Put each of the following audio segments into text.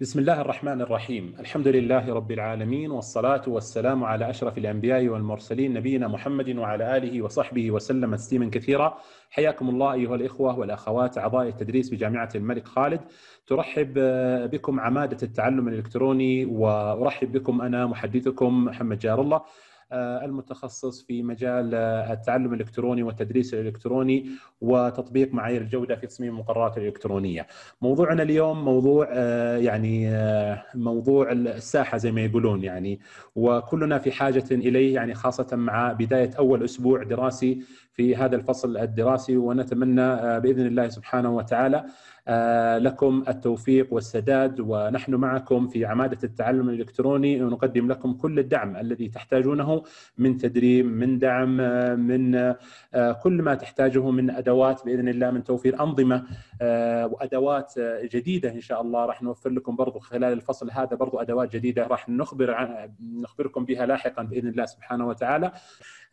بسم الله الرحمن الرحيم الحمد لله رب العالمين والصلاة والسلام على أشرف الأنبياء والمرسلين نبينا محمد وعلى آله وصحبه وسلم تسليما كثيرا حياكم الله أيها الإخوة والأخوات أعضاء التدريس بجامعة الملك خالد ترحب بكم عمادة التعلم الإلكتروني وأرحب بكم أنا محدثكم محمد جار الله آه، المتخصص في مجال آه، التعلم الالكتروني والتدريس الالكتروني وتطبيق معايير الجوده في تصميم المقررات الالكترونيه. موضوعنا اليوم موضوع آه، يعني موضوع الساحه زي ما يقولون يعني وكلنا في حاجه اليه يعني خاصه مع بدايه اول اسبوع دراسي في هذا الفصل الدراسي ونتمنى باذن الله سبحانه وتعالى آه، لكم التوفيق والسداد ونحن معكم في عماده التعلم الالكتروني ونقدم لكم كل الدعم الذي تحتاجونه من تدريب من دعم من آه، كل ما تحتاجه من ادوات باذن الله من توفير انظمه آه، وادوات جديده ان شاء الله راح نوفر لكم برضو خلال الفصل هذا برضو ادوات جديده راح نخبر نخبركم بها لاحقا باذن الله سبحانه وتعالى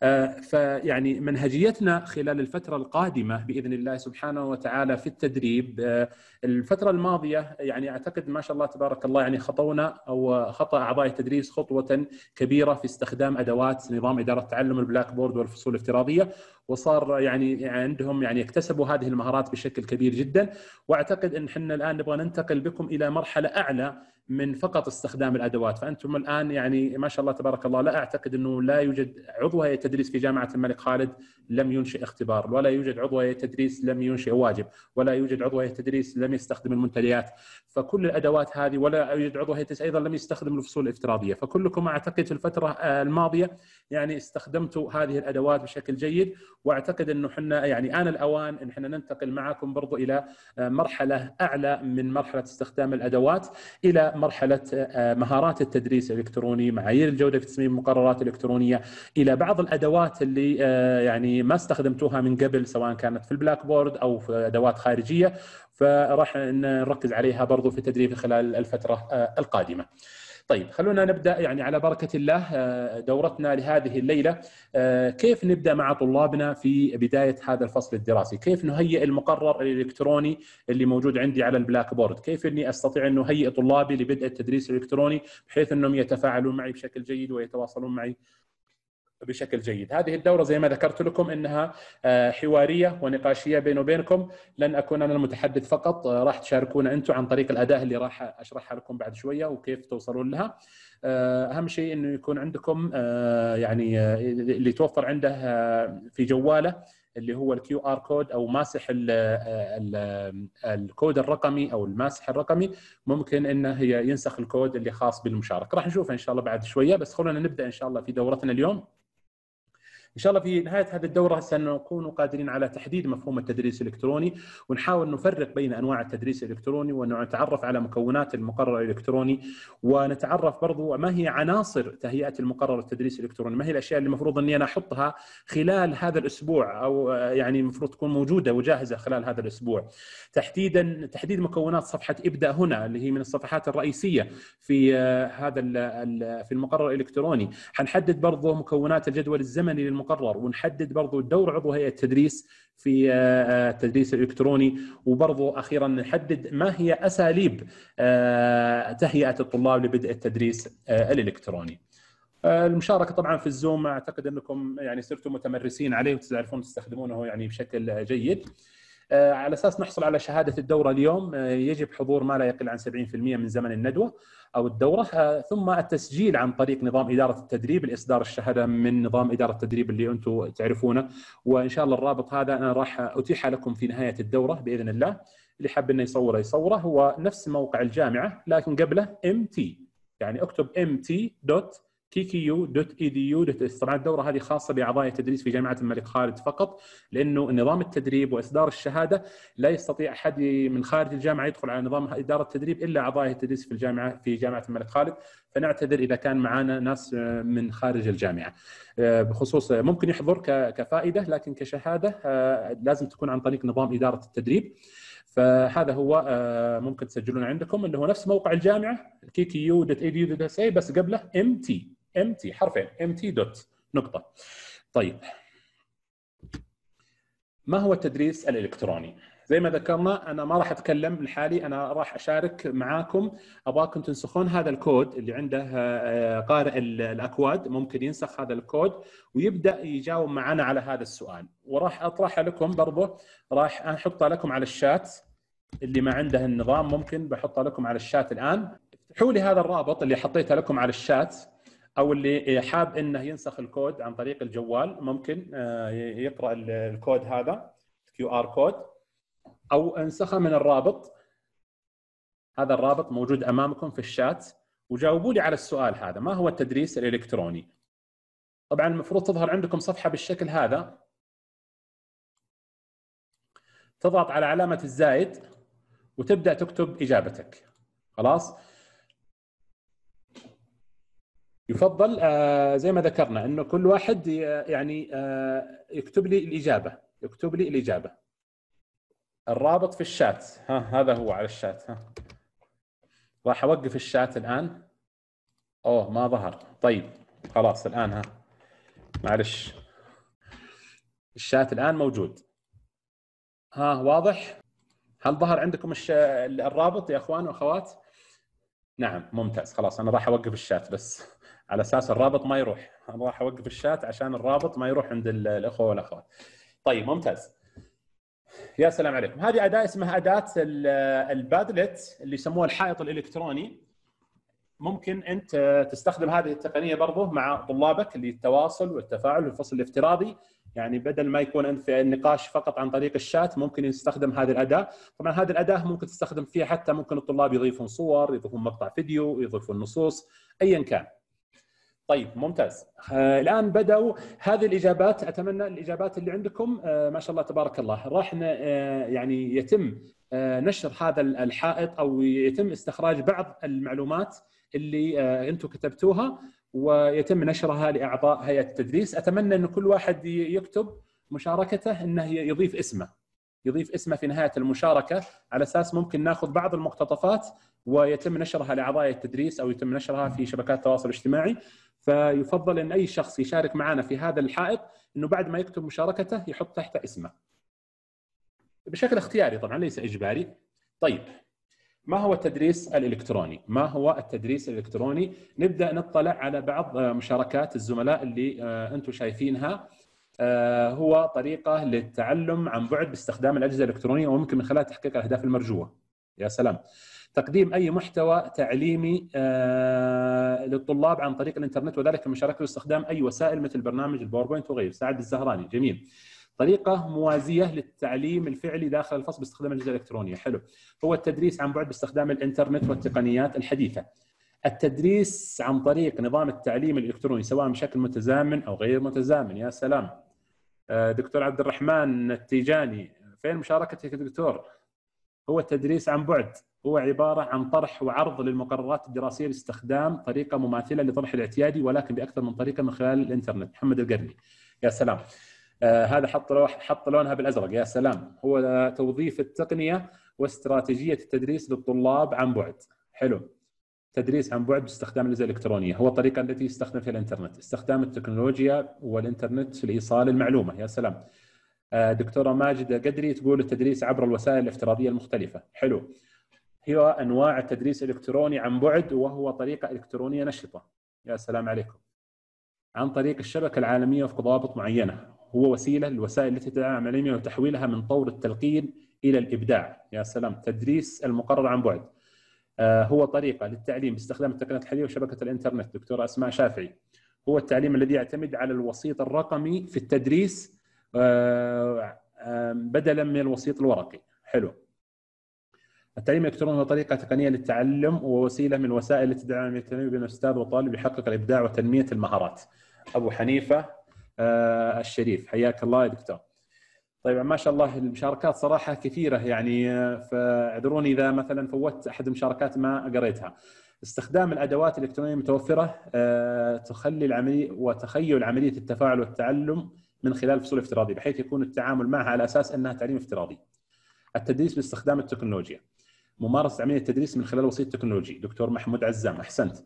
آه، فيعني منهجيتنا خلال الفترة القادمة بإذن الله سبحانه وتعالى في التدريب آه، الفترة الماضية يعني أعتقد ما شاء الله تبارك الله يعني خطونا أو خطأ أعضاء التدريس خطوة كبيرة في استخدام أدوات نظام إدارة تعلم البلاك بورد والفصول الافتراضية وصار يعني عندهم يعني اكتسبوا هذه المهارات بشكل كبير جدا واعتقد ان احنا الان نبغى ننتقل بكم الى مرحله اعلى من فقط استخدام الادوات فانتم الان يعني ما شاء الله تبارك الله لا اعتقد انه لا يوجد عضو هيئه تدريس في جامعه الملك خالد لم ينشئ اختبار ولا يوجد عضو هيئه تدريس لم ينشئ واجب ولا يوجد عضو هيئه تدريس لم يستخدم المنتديات فكل الادوات هذه ولا يوجد عضو هيئه تدريس ايضا لم يستخدم الفصول الافتراضيه فكلكم اعتقد في الفتره الماضيه يعني استخدمتوا هذه الادوات بشكل جيد واعتقد انه احنا يعني ان الاوان ان احنا ننتقل معكم برضو الى مرحله اعلى من مرحله استخدام الادوات الى مرحله آه، مهارات التدريس الالكتروني، معايير الجوده في تصميم المقررات الالكترونيه، الى بعض الادوات اللي آه، يعني ما استخدمتوها من قبل سواء كانت في البلاك بورد او في ادوات خارجيه فراح نركز عليها برضو في التدريب خلال الفتره آه، القادمه. طيب خلونا نبدا يعني على بركه الله آه، دورتنا لهذه الليله آه، كيف نبدا مع طلابنا في بدايه هذا الفصل الدراسي؟ كيف نهيئ المقرر الالكتروني اللي موجود عندي على البلاك بورد؟ كيف اني استطيع ان اهيئ طلابي لبدء التدريس الالكتروني بحيث انهم يتفاعلون معي بشكل جيد ويتواصلون معي بشكل جيد هذه الدورة زي ما ذكرت لكم أنها آه، حوارية ونقاشية بيني وبينكم لن أكون أنا المتحدث فقط آه، راح تشاركونا أنتم عن طريق الأداة اللي راح أشرحها لكم بعد شوية وكيف توصلون لها آه، أهم شيء أنه يكون عندكم يعني اللي توفر عنده في جواله اللي هو الكيو ار كود او ماسح الـ الـ الكود الرقمي او الماسح الرقمي ممكن انه ينسخ الكود اللي خاص بالمشاركه راح نشوفه ان شاء الله بعد شويه بس خلونا نبدا ان شاء الله في دورتنا اليوم ان شاء الله في نهايه هذه الدوره سنكون قادرين على تحديد مفهوم التدريس الالكتروني ونحاول نفرق بين انواع التدريس الالكتروني ونتعرف على مكونات المقرر الالكتروني ونتعرف برضو ما هي عناصر تهيئه المقرر التدريسي الالكتروني ما هي الاشياء اللي المفروض اني انا احطها خلال هذا الاسبوع او يعني المفروض تكون موجوده وجاهزه خلال هذا الاسبوع تحديدا تحديد مكونات صفحه ابدا هنا اللي هي من الصفحات الرئيسيه في آه، هذا في المقرر الالكتروني حنحدد برضو مكونات الجدول الزمني للمقرر مقرر ونحدد برضو دور عضو هيئه التدريس في آه، آه، التدريس الالكتروني وبرضو اخيرا نحدد ما هي اساليب آه، تهيئه الطلاب لبدء التدريس الالكتروني. المشاركه طبعا في الزوم اعتقد انكم يعني صرتم متمرسين عليه وتعرفون تستخدمونه يعني بشكل جيد. على اساس نحصل على شهاده الدوره اليوم يجب حضور ما لا يقل عن 70% من زمن الندوه او الدوره ثم التسجيل عن طريق نظام اداره التدريب لاصدار الشهاده من نظام اداره التدريب اللي انتم تعرفونه وان شاء الله الرابط هذا انا راح اتيحه لكم في نهايه الدوره باذن الله اللي حاب انه يصوره يصوره هو نفس موقع الجامعه لكن قبله mt يعني اكتب mt دوت tku.edu.is طبعا الدوره هذه خاصه باعضاء التدريس في جامعه الملك خالد فقط لانه نظام التدريب واصدار الشهاده لا يستطيع احد من خارج الجامعه يدخل على نظام اداره التدريب الا اعضاء التدريس في الجامعه في جامعه الملك خالد فنعتذر اذا كان معنا ناس من خارج الجامعه بخصوص ممكن يحضر كفائده لكن كشهاده آه، لازم تكون عن طريق نظام اداره التدريب فهذا هو آه، ممكن تسجلون عندكم اللي هو نفس موقع الجامعه kqu.edu.sa بس قبله mt ام تي حرفين ام تي دوت نقطه طيب ما هو التدريس الالكتروني؟ زي ما ذكرنا انا ما راح اتكلم لحالي انا راح اشارك معاكم ابغاكم تنسخون هذا الكود اللي عنده آه، قارئ الاكواد ممكن ينسخ هذا الكود ويبدا يجاوب معنا على هذا السؤال وراح اطرحه لكم برضه راح احطه لكم على الشات اللي ما عنده النظام ممكن بحطه لكم على الشات الان افتحوا لي هذا الرابط اللي حطيته لكم على الشات او اللي حاب انه ينسخ الكود عن طريق الجوال ممكن آه، يقرا الكود هذا كيو ار كود او انسخه من الرابط هذا الرابط موجود امامكم في الشات وجاوبوا لي على السؤال هذا ما هو التدريس الالكتروني طبعا المفروض تظهر عندكم صفحه بالشكل هذا تضغط على علامه الزائد وتبدا تكتب اجابتك خلاص يفضل آه، زي ما ذكرنا انه كل واحد آه، يعني آه، يكتب لي الاجابه يكتب لي الاجابه الرابط في الشات ها هذا هو على الشات ها راح اوقف الشات الان اوه ما ظهر طيب خلاص الان ها معلش الشات الان موجود ها واضح هل ظهر عندكم الش... الرابط يا اخوان واخوات نعم ممتاز خلاص انا راح اوقف الشات بس على اساس الرابط ما يروح انا راح اوقف الشات عشان الرابط ما يروح عند الاخوه والاخوات طيب ممتاز يا سلام عليكم هذه اداه اسمها اداه البادلت اللي يسموها الحائط الالكتروني ممكن انت تستخدم هذه التقنيه برضه مع طلابك للتواصل والتفاعل والفصل الافتراضي يعني بدل ما يكون انت في النقاش فقط عن طريق الشات ممكن يستخدم هذه الاداه طبعا هذه الاداه ممكن تستخدم فيها حتى ممكن الطلاب يضيفون صور يضيفون مقطع فيديو يضيفون نصوص ايا كان طيب ممتاز آه الان بداوا هذه الاجابات اتمنى الاجابات اللي عندكم آه ما شاء الله تبارك الله راح آه يعني يتم آه، نشر هذا الحائط او يتم استخراج بعض المعلومات اللي آه، انتم كتبتوها ويتم نشرها لاعضاء هيئه التدريس اتمنى ان كل واحد يكتب مشاركته انه يضيف اسمه يضيف اسمه في نهايه المشاركه على اساس ممكن ناخذ بعض المقتطفات ويتم نشرها لاعضاء التدريس او يتم نشرها في شبكات التواصل الاجتماعي فيفضل ان اي شخص يشارك معنا في هذا الحائط انه بعد ما يكتب مشاركته يحط تحت اسمه. بشكل اختياري طبعا ليس اجباري. طيب ما هو التدريس الالكتروني؟ ما هو التدريس الالكتروني؟ نبدا نطلع على بعض مشاركات الزملاء اللي آه، انتم شايفينها آه، هو طريقه للتعلم عن بعد باستخدام الاجهزه الالكترونيه وممكن من خلال تحقيق الاهداف المرجوه. يا سلام. تقديم اي محتوى تعليمي آه، للطلاب عن طريق الانترنت وذلك بمشاركه واستخدام اي وسائل مثل برنامج الباوربوينت وغيره، سعد الزهراني، جميل. طريقه موازيه للتعليم الفعلي داخل الفصل باستخدام الاجهزه الالكترونيه، حلو. هو التدريس عن بعد باستخدام الانترنت والتقنيات الحديثه. التدريس عن طريق نظام التعليم الالكتروني سواء بشكل متزامن او غير متزامن، يا سلام. آه، دكتور عبد الرحمن التيجاني فين مشاركتك دكتور؟ هو التدريس عن بعد هو عبارة عن طرح وعرض للمقررات الدراسية باستخدام طريقة مماثلة لطرح الاعتيادي ولكن بأكثر من طريقة من خلال الإنترنت محمد القرني يا سلام آه هذا حط حط لونها بالأزرق يا سلام هو توظيف التقنية واستراتيجية التدريس للطلاب عن بعد حلو تدريس عن بعد باستخدام الاجهزه الالكترونيه هو الطريقه التي يستخدم فيها الانترنت استخدام التكنولوجيا والانترنت لايصال المعلومه يا سلام آه، دكتوره ماجده قدري تقول التدريس عبر الوسائل الافتراضيه المختلفه حلو هي انواع التدريس الالكتروني عن بعد وهو طريقه الكترونيه نشطه يا سلام عليكم عن طريق الشبكه العالميه وفق ضوابط معينه هو وسيله للوسائل التي تدعم العلميه وتحويلها من طور التلقين الى الابداع يا سلام تدريس المقرر عن بعد آه، هو طريقه للتعليم باستخدام التقنيات الحديثه وشبكه الانترنت دكتوره اسماء شافعي هو التعليم الذي يعتمد على الوسيط الرقمي في التدريس آه، بدلا من الوسيط الورقي حلو التعليم الالكتروني هو طريقه تقنيه للتعلم ووسيله من وسائل التدعم التعليم بين الاستاذ والطالب يحقق الابداع وتنميه المهارات ابو حنيفه آه، الشريف حياك الله يا دكتور طيب ما شاء الله المشاركات صراحه كثيره يعني فاعذروني اذا مثلا فوت احد المشاركات ما قريتها. استخدام الادوات الالكترونيه المتوفره آه، تخلي العمليه وتخيل عمليه التفاعل والتعلم من خلال فصول افتراضي بحيث يكون التعامل معها على اساس انها تعليم افتراضي. التدريس باستخدام التكنولوجيا. ممارسه عمليه التدريس من خلال وسيط تكنولوجي، دكتور محمود عزام احسنت.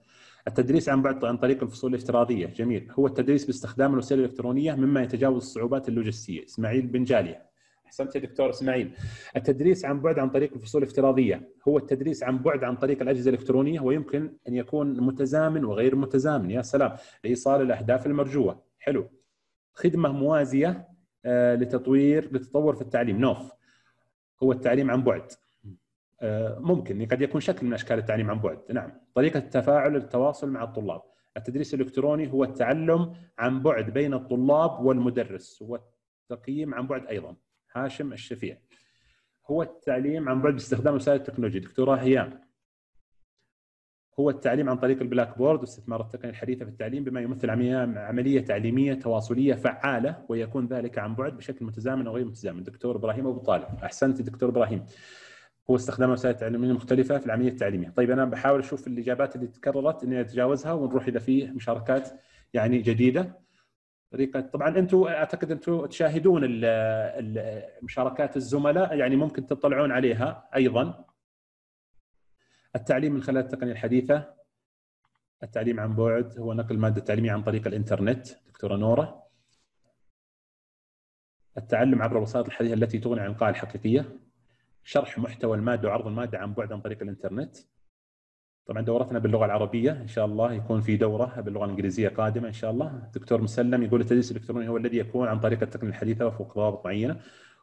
التدريس عن بعد عن طريق الفصول الافتراضيه جميل هو التدريس باستخدام الوسائل الالكترونيه مما يتجاوز الصعوبات اللوجستيه اسماعيل بن جاليه احسنت يا دكتور اسماعيل التدريس عن بعد عن طريق الفصول الافتراضيه هو التدريس عن بعد عن طريق الاجهزه الالكترونيه ويمكن ان يكون متزامن وغير متزامن يا سلام لايصال الاهداف المرجوه حلو خدمه موازيه آه، لتطوير لتطور في التعليم نوف هو التعليم عن بعد آه، ممكن قد يكون شكل من اشكال التعليم عن بعد نعم طريقه التفاعل التواصل مع الطلاب التدريس الالكتروني هو التعلم عن بعد بين الطلاب والمدرس والتقييم عن بعد ايضا هاشم الشفيع هو التعليم عن بعد باستخدام وسائل التكنولوجيا دكتوره هيام هو التعليم عن طريق البلاك بورد واستثمار التقنيه الحديثه في التعليم بما يمثل عمليه تعليميه تواصليه فعاله ويكون ذلك عن بعد بشكل متزامن او غير متزامن دكتور ابراهيم ابو طالب احسنت دكتور ابراهيم هو استخدام وسائل تعليميه مختلفه في العمليه التعليميه، طيب انا بحاول اشوف الاجابات اللي تكررت اني اتجاوزها ونروح اذا في مشاركات يعني جديده. طريقه طبعا انتم اعتقد انتم تشاهدون مشاركات الزملاء يعني ممكن تطلعون عليها ايضا. التعليم من خلال التقنيه الحديثه التعليم عن بعد هو نقل الماده التعليميه عن طريق الانترنت دكتوره نوره. التعلم عبر الوسائط الحديثه التي تغني عن القاعه الحقيقيه شرح محتوى الماده وعرض الماده عن بعد عن طريق الانترنت طبعا دورتنا باللغه العربيه ان شاء الله يكون في دوره باللغه الانجليزيه قادمه ان شاء الله دكتور مسلم يقول التدريس الالكتروني هو الذي يكون عن طريق التقنيه الحديثه وفق ضوابط معينه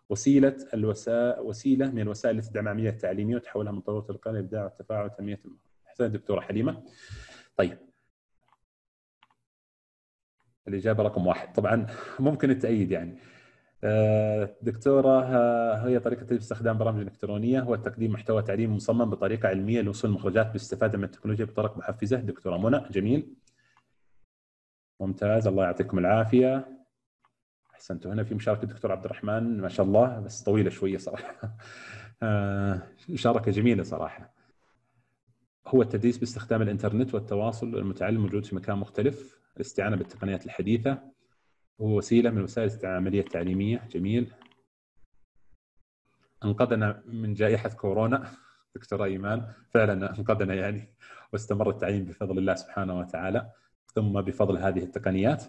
وسيله الوسا... وسيله من الوسائل التي تدعم العمليه التعليميه وتحولها من ضروره القلم الابداع والتفاعل وتنميه المهارات احسنت دكتوره حليمه طيب الاجابه رقم واحد طبعا ممكن التأييد يعني دكتورة هي طريقة استخدام برامج إلكترونية هو تقديم محتوى تعليمي مصمم بطريقة علمية لوصول المخرجات بالاستفادة من التكنولوجيا بطرق محفزة دكتورة منى جميل ممتاز الله يعطيكم العافية احسنت هنا في مشاركة الدكتور عبد الرحمن ما شاء الله بس طويلة شوية صراحة آه، مشاركة جميلة صراحة هو التدريس باستخدام الانترنت والتواصل المتعلم موجود في مكان مختلف الاستعانة بالتقنيات الحديثة وهو وسيله من وسائل العمليه التعليميه جميل انقذنا من جائحه كورونا دكتورة ايمان فعلا انقذنا يعني واستمر التعليم بفضل الله سبحانه وتعالى ثم بفضل هذه التقنيات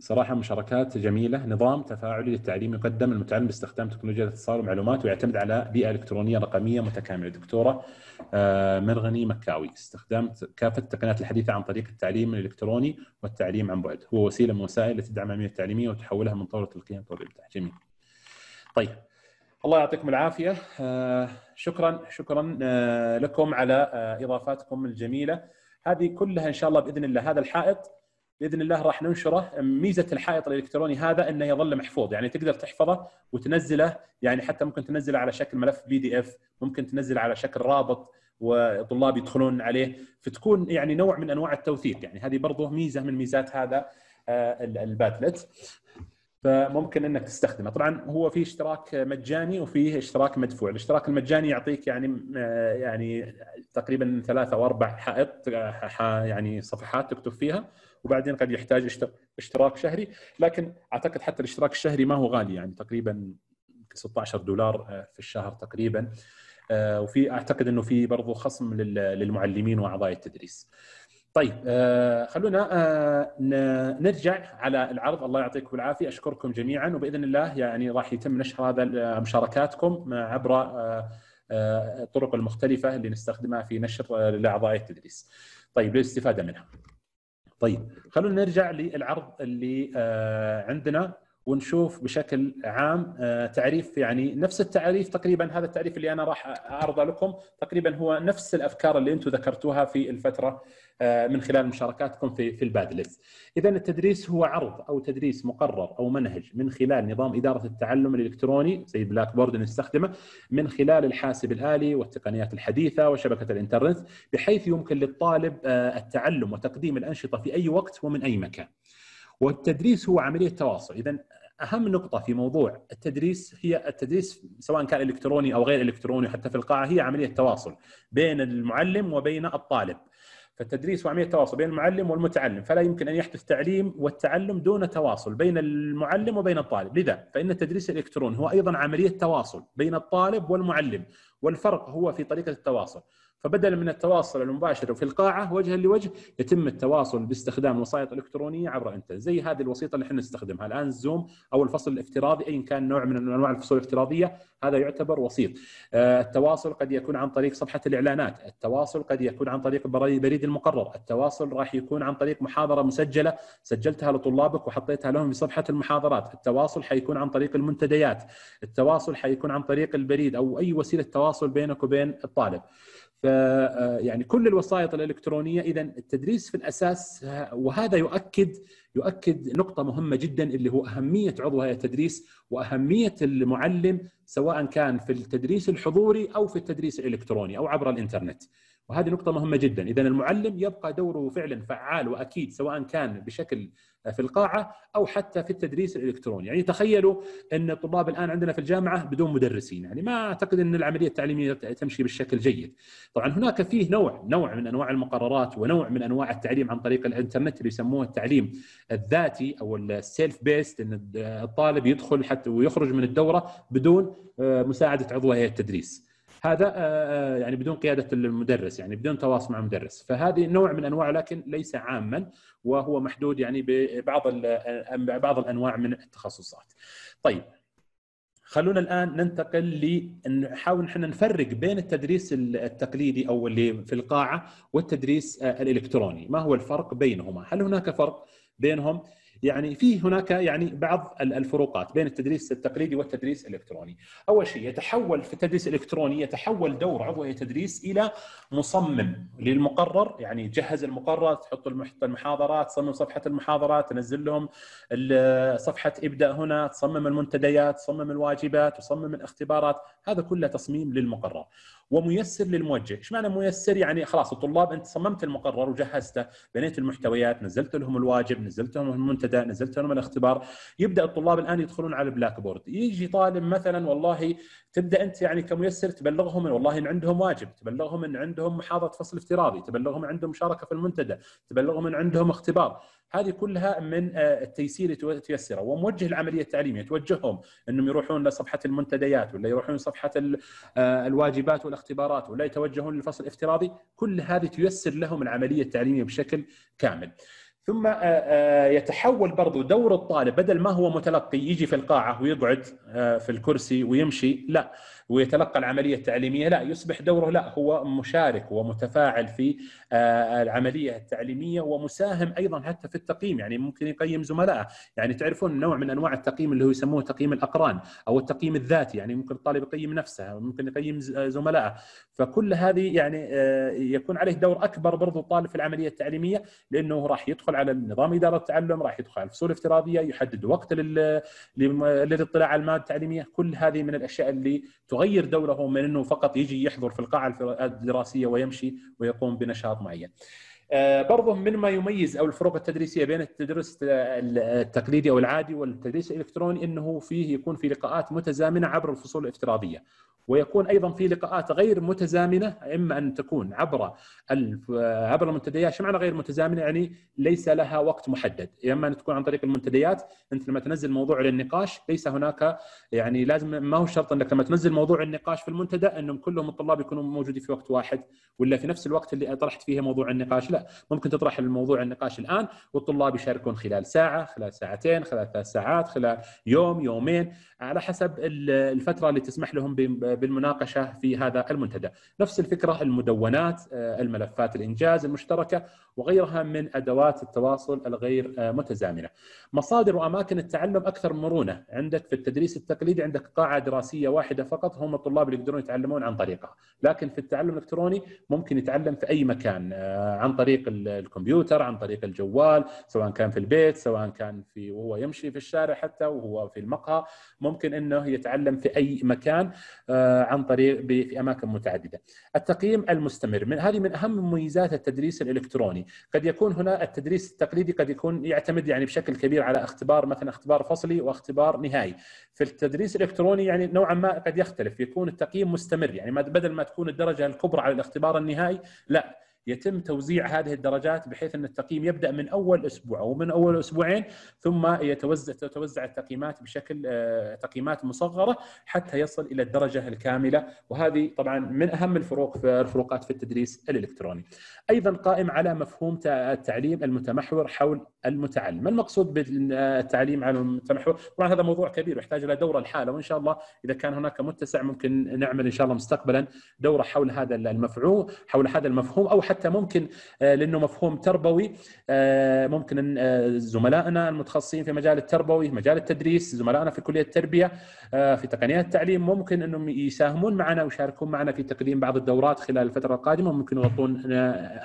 صراحه مشاركات جميله نظام تفاعلي للتعليم يقدم المتعلم باستخدام تكنولوجيا الاتصال والمعلومات ويعتمد على بيئه الكترونيه رقميه متكامله دكتوره آه، مرغني مكاوي استخدام كافه التقنيات الحديثه عن طريق التعليم الالكتروني والتعليم عن بعد هو وسيله من وسائل تدعم العمليه التعليميه وتحولها من طور القيم طور الابداع جميل طيب الله يعطيكم العافيه آه، شكرا شكرا آه، لكم على اضافاتكم الجميله هذه كلها ان شاء الله باذن الله هذا الحائط باذن الله راح ننشره ميزه الحائط الالكتروني هذا انه يظل محفوظ يعني تقدر تحفظه وتنزله يعني حتى ممكن تنزله على شكل ملف بي دي اف ممكن تنزله على شكل رابط وطلاب يدخلون عليه فتكون يعني نوع من انواع التوثيق يعني هذه برضه ميزه من ميزات هذا آه، البادلت فممكن انك تستخدمه طبعا هو في اشتراك مجاني وفيه اشتراك مدفوع الاشتراك المجاني يعطيك يعني آه، يعني تقريبا ثلاثة او اربع حائط آه، يعني صفحات تكتب فيها وبعدين قد يحتاج اشتراك شهري لكن اعتقد حتى الاشتراك الشهري ما هو غالي يعني تقريبا 16 دولار آه، في الشهر تقريبا آه، وفي اعتقد انه في برضه خصم للمعلمين واعضاء التدريس. طيب آه، خلونا نرجع على العرض الله يعطيكم العافيه اشكركم جميعا وباذن الله يعني راح يتم نشر هذا مشاركاتكم عبر الطرق المختلفه اللي نستخدمها في نشر لاعضاء التدريس. طيب للاستفاده منها. طيب خلونا نرجع للعرض اللي آه، عندنا ونشوف بشكل عام آه، تعريف يعني نفس التعريف تقريبا هذا التعريف اللي انا راح اعرضه لكم تقريبا هو نفس الافكار اللي انتم ذكرتوها في الفتره آه، من خلال مشاركاتكم في في البادلس. اذا التدريس هو عرض او تدريس مقرر او منهج من خلال نظام اداره التعلم الالكتروني زي بلاك بورد نستخدمه من خلال الحاسب الالي والتقنيات الحديثه وشبكه الانترنت بحيث يمكن للطالب آه، التعلم وتقديم الانشطه في اي وقت ومن اي مكان. والتدريس هو عمليه تواصل اذا اهم نقطه في موضوع التدريس هي التدريس سواء كان الكتروني او غير الكتروني حتى في القاعه هي عمليه تواصل بين المعلم وبين الطالب فالتدريس وعمليه التواصل بين المعلم والمتعلم فلا يمكن ان يحدث تعليم والتعلم دون تواصل بين المعلم وبين الطالب لذا فان التدريس الالكتروني هو ايضا عمليه تواصل بين الطالب والمعلم والفرق هو في طريقه التواصل فبدلا من التواصل المباشر في القاعه وجها لوجه يتم التواصل باستخدام وسائط الكترونيه عبر انت زي هذه الوسيطه اللي احنا نستخدمها الان الزوم او الفصل الافتراضي ايا كان نوع من انواع الفصول الافتراضيه هذا يعتبر وسيط آه، التواصل قد يكون عن طريق صفحه الاعلانات التواصل قد يكون عن طريق بريد المقرر التواصل راح يكون عن طريق محاضره مسجله سجلتها لطلابك وحطيتها لهم في صفحه المحاضرات التواصل حيكون عن طريق المنتديات التواصل حيكون عن طريق البريد او اي وسيله تواصل بينك وبين الطالب آه، يعني كل الوسائط الالكترونيه اذا التدريس في الاساس وهذا يؤكد يؤكد نقطه مهمه جدا اللي هو اهميه عضو هيئه التدريس واهميه المعلم سواء كان في التدريس الحضوري او في التدريس الالكتروني او عبر الانترنت. وهذه نقطة مهمة جدا، إذا المعلم يبقى دوره فعلا فعال وأكيد سواء كان بشكل في القاعه او حتى في التدريس الالكتروني يعني تخيلوا ان الطلاب الان عندنا في الجامعه بدون مدرسين يعني ما اعتقد ان العمليه التعليميه تمشي بالشكل جيد طبعا هناك فيه نوع نوع من انواع المقررات ونوع من انواع التعليم عن طريق الانترنت اللي يسموه التعليم الذاتي او السيلف بيست ان الطالب يدخل حتى ويخرج من الدوره بدون آه، مساعده عضو هيئه التدريس هذا آه، آه، يعني بدون قياده المدرس يعني بدون تواصل مع المدرس فهذه نوع من انواع لكن ليس عاما وهو محدود يعني ببعض آه، بعض الانواع من التخصصات طيب خلونا الان ننتقل ل نحاول احنا نفرق بين التدريس التقليدي او اللي في القاعه والتدريس الالكتروني، ما هو الفرق بينهما؟ هل هناك فرق بينهم؟ يعني في هناك يعني بعض الفروقات بين التدريس التقليدي والتدريس الالكتروني. اول شيء يتحول في التدريس الالكتروني يتحول دور عضو التدريس الى مصمم للمقرر يعني تجهز المقرر تحط المحاضرات تصمم صفحه المحاضرات تنزل لهم صفحه ابدا هنا تصمم المنتديات تصمم الواجبات تصمم الاختبارات هذا كله تصميم للمقرر. وميسر للموجه، ايش معنى ميسر؟ يعني خلاص الطلاب انت صممت المقرر وجهزته، بنيت المحتويات، نزلت لهم الواجب، نزلت لهم المنتدى، نزلت لهم الاختبار، يبدا الطلاب الان يدخلون على البلاك بورد، يجي طالب مثلا والله تبدا انت يعني كميسر تبلغهم ان والله ان عندهم واجب، تبلغهم ان عندهم محاضره فصل افتراضي، تبلغهم ان عندهم مشاركه في المنتدى، تبلغهم ان عندهم اختبار، هذه كلها من آه، التيسير تيسره وموجه العمليه التعليميه توجههم انهم يروحون لصفحه المنتديات ولا يروحون صفحه آه، الواجبات والاختبارات ولا يتوجهون للفصل الافتراضي كل هذه تيسر لهم العمليه التعليميه بشكل كامل ثم آه، يتحول برضو دور الطالب بدل ما هو متلقي يجي في القاعة ويقعد في الكرسي ويمشي لا ويتلقى العمليه التعليميه لا يصبح دوره لا هو مشارك ومتفاعل في آه، العمليه التعليميه ومساهم ايضا حتى في التقييم يعني ممكن يقيم زملائه يعني تعرفون نوع من انواع التقييم اللي هو يسموه تقييم الاقران او التقييم الذاتي يعني ممكن الطالب يقيم نفسه ممكن يقيم آه، زملائه فكل هذه يعني آه، يكون عليه دور اكبر برضو الطالب في العمليه التعليميه لانه راح يدخل على نظام اداره التعلم راح يدخل على الفصول الافتراضيه يحدد وقت للاطلاع على الماده التعليميه كل هذه من الاشياء اللي تغير يغير دوره من انه فقط يجي يحضر في القاعه الدراسيه ويمشي ويقوم بنشاط معين. آه، برضه من ما يميز او الفروق التدريسيه بين التدريس التقليدي او العادي والتدريس الالكتروني انه فيه يكون في لقاءات متزامنه عبر الفصول الافتراضيه ويكون ايضا في لقاءات غير متزامنه اما ان تكون عبر عبر المنتديات، شو معنى غير متزامنه؟ يعني ليس لها وقت محدد، يا اما ان تكون عن طريق المنتديات، انت لما تنزل موضوع للنقاش ليس هناك يعني لازم ما هو شرط انك لما تنزل موضوع النقاش في المنتدى انهم كلهم الطلاب يكونوا موجودين في وقت واحد ولا في نفس الوقت اللي طرحت فيه موضوع النقاش، لا ممكن تطرح الموضوع النقاش الان والطلاب يشاركون خلال ساعه خلال ساعتين خلال ثلاث ساعات خلال يوم يومين على حسب الفتره اللي تسمح لهم بالمناقشه في هذا المنتدى نفس الفكره المدونات آه، الملفات الانجاز المشتركه وغيرها من ادوات التواصل الغير آه، متزامنه مصادر واماكن التعلم اكثر مرونه عندك في التدريس التقليدي عندك قاعه دراسيه واحده فقط هم الطلاب اللي يقدرون يتعلمون عن طريقها لكن في التعلم الالكتروني ممكن يتعلم في اي مكان آه، عن طريق طريق الكمبيوتر عن طريق الجوال سواء كان في البيت سواء كان في وهو يمشي في الشارع حتى وهو في المقهى ممكن انه يتعلم في اي مكان آه، عن طريق في اماكن متعدده. التقييم المستمر من هذه من اهم مميزات التدريس الالكتروني، قد يكون هنا التدريس التقليدي قد يكون يعتمد يعني بشكل كبير على اختبار مثلا اختبار فصلي واختبار نهائي. في التدريس الالكتروني يعني نوعا ما قد يختلف يكون التقييم مستمر يعني بدل ما تكون الدرجه الكبرى على الاختبار النهائي لا يتم توزيع هذه الدرجات بحيث ان التقييم يبدا من اول اسبوع او من اول اسبوعين ثم يتوزع تتوزع التقييمات بشكل آه، تقييمات مصغره حتى يصل الى الدرجه الكامله وهذه طبعا من اهم الفروق في الفروقات في التدريس الالكتروني. ايضا قائم على مفهوم التعليم المتمحور حول المتعلم، ما المقصود بالتعليم على المتمحور؟ طبعا هذا موضوع كبير ويحتاج الى دوره لحاله وان شاء الله اذا كان هناك متسع ممكن نعمل ان شاء الله مستقبلا دوره حول هذا المفعول حول هذا المفهوم او حتى حتى ممكن آه، لانه مفهوم تربوي آه، ممكن آه، زملائنا المتخصصين في مجال التربوي في مجال التدريس زملائنا في كليه التربيه في تقنيات التعليم ممكن انهم يساهمون معنا ويشاركون معنا في تقديم بعض الدورات خلال الفتره القادمه ممكن يغطون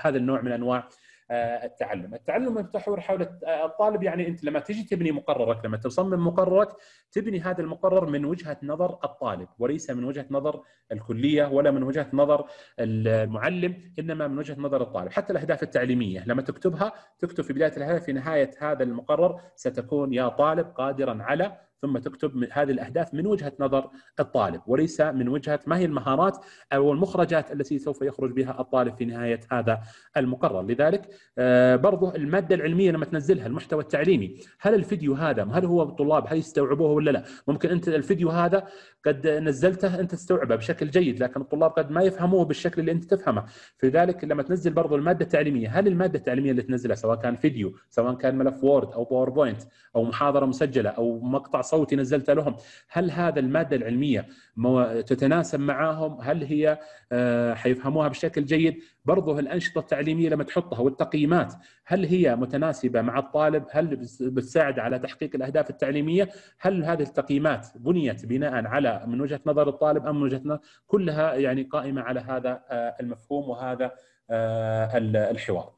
هذا النوع من انواع آه، التعلم، التعلم يتمحور حول آه، الطالب يعني انت لما تجي تبني مقررك، لما تصمم مقررك تبني هذا المقرر من وجهه نظر الطالب وليس من وجهه نظر الكليه ولا من وجهه نظر المعلم، انما من وجهه نظر الطالب، حتى الاهداف التعليميه لما تكتبها تكتب في بدايه الهدف في نهايه هذا المقرر ستكون يا طالب قادرا على ثم تكتب هذه الاهداف من وجهه نظر الطالب وليس من وجهه ما هي المهارات او المخرجات التي سوف يخرج بها الطالب في نهايه هذا المقرر، لذلك آه، برضه الماده العلميه لما تنزلها المحتوى التعليمي، هل الفيديو هذا هل هو الطلاب هل يستوعبوه ولا لا؟ ممكن انت الفيديو هذا قد نزلته انت تستوعبه بشكل جيد لكن الطلاب قد ما يفهموه بالشكل اللي انت تفهمه، فلذلك لما تنزل برضه الماده التعليميه، هل الماده التعليميه اللي تنزلها سواء كان فيديو، سواء كان ملف وورد او باوربوينت او محاضره مسجله او مقطع صوتي نزلته لهم هل هذا المادة العلمية تتناسب معاهم هل هي آه، حيفهموها بشكل جيد برضه الأنشطة التعليمية لما تحطها والتقييمات هل هي متناسبة مع الطالب هل بتساعد على تحقيق الأهداف التعليمية هل هذه التقييمات بنيت بناء على من وجهة نظر الطالب أم من وجهة نظر كلها يعني قائمة على هذا آه، المفهوم وهذا آه، الحوار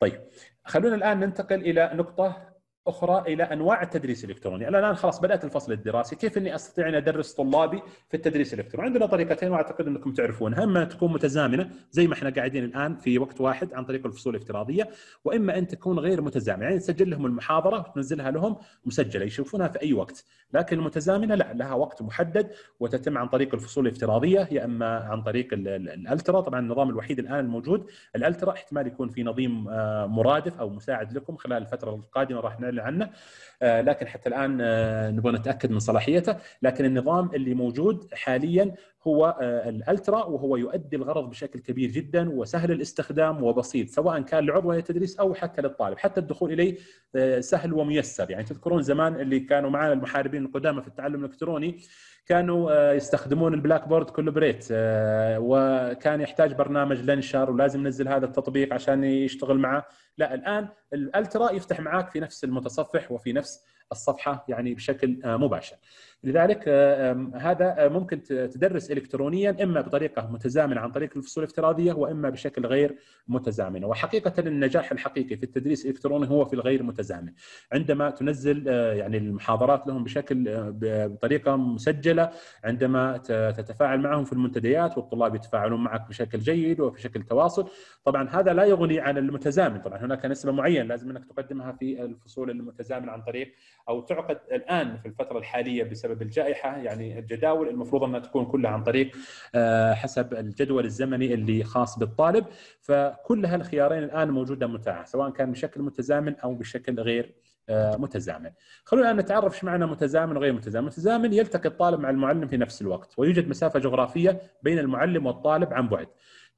طيب خلونا الان ننتقل الى نقطه اخرى الى انواع التدريس الالكتروني، انا الان خلاص بدات الفصل الدراسي، كيف اني استطيع ان ادرس طلابي في التدريس الالكتروني؟ عندنا طريقتين واعتقد انكم تعرفونها، اما تكون متزامنه زي ما احنا قاعدين الان في وقت واحد عن طريق الفصول الافتراضيه، واما ان تكون غير متزامنه، يعني تسجل لهم المحاضره وتنزلها لهم مسجله يشوفونها في اي وقت، لكن المتزامنه لا لها وقت محدد وتتم عن طريق الفصول الافتراضيه يا اما عن طريق الالترا، طبعا النظام الوحيد الان الموجود الالترا احتمال يكون في نظيم آه، مرادف او مساعد لكم خلال الفتره القادمه راح تكلمنا عنه آه، لكن حتى الان آه، نبغى نتاكد من صلاحيته لكن النظام اللي موجود حاليا هو آه، الالترا وهو يؤدي الغرض بشكل كبير جدا وسهل الاستخدام وبسيط سواء كان لعضو هيئه التدريس او حتى للطالب حتى الدخول اليه آه، سهل وميسر يعني تذكرون زمان اللي كانوا معنا المحاربين القدامى في التعلم الالكتروني كانوا آه، يستخدمون البلاك بورد كولبريت وكان يحتاج برنامج لنشر ولازم ننزل هذا التطبيق عشان يشتغل معه لا الان الالترا يفتح معك في نفس المتصفح وفي نفس الصفحه يعني بشكل مباشر لذلك آه، هذا آه، ممكن تدرس الكترونيا اما بطريقه متزامنه عن طريق الفصول الافتراضيه واما بشكل غير متزامن وحقيقه النجاح الحقيقي في التدريس الالكتروني هو في الغير متزامن عندما تنزل آه، يعني المحاضرات لهم بشكل بطريقه مسجله عندما تتفاعل معهم في المنتديات والطلاب يتفاعلون معك بشكل جيد وفي شكل تواصل طبعا هذا لا يغني عن المتزامن طبعا هناك نسبه معينه لازم انك تقدمها في الفصول المتزامنه عن طريق او تعقد الان في الفتره الحاليه بسبب بسبب الجائحه يعني الجداول المفروض انها تكون كلها عن طريق آه، حسب الجدول الزمني اللي خاص بالطالب فكل هالخيارين الان موجوده متاحه سواء كان بشكل متزامن او بشكل غير آه، متزامن. خلونا الان نتعرف ايش معنى متزامن وغير متزامن، متزامن يلتقي الطالب مع المعلم في نفس الوقت ويوجد مسافه جغرافيه بين المعلم والطالب عن بعد.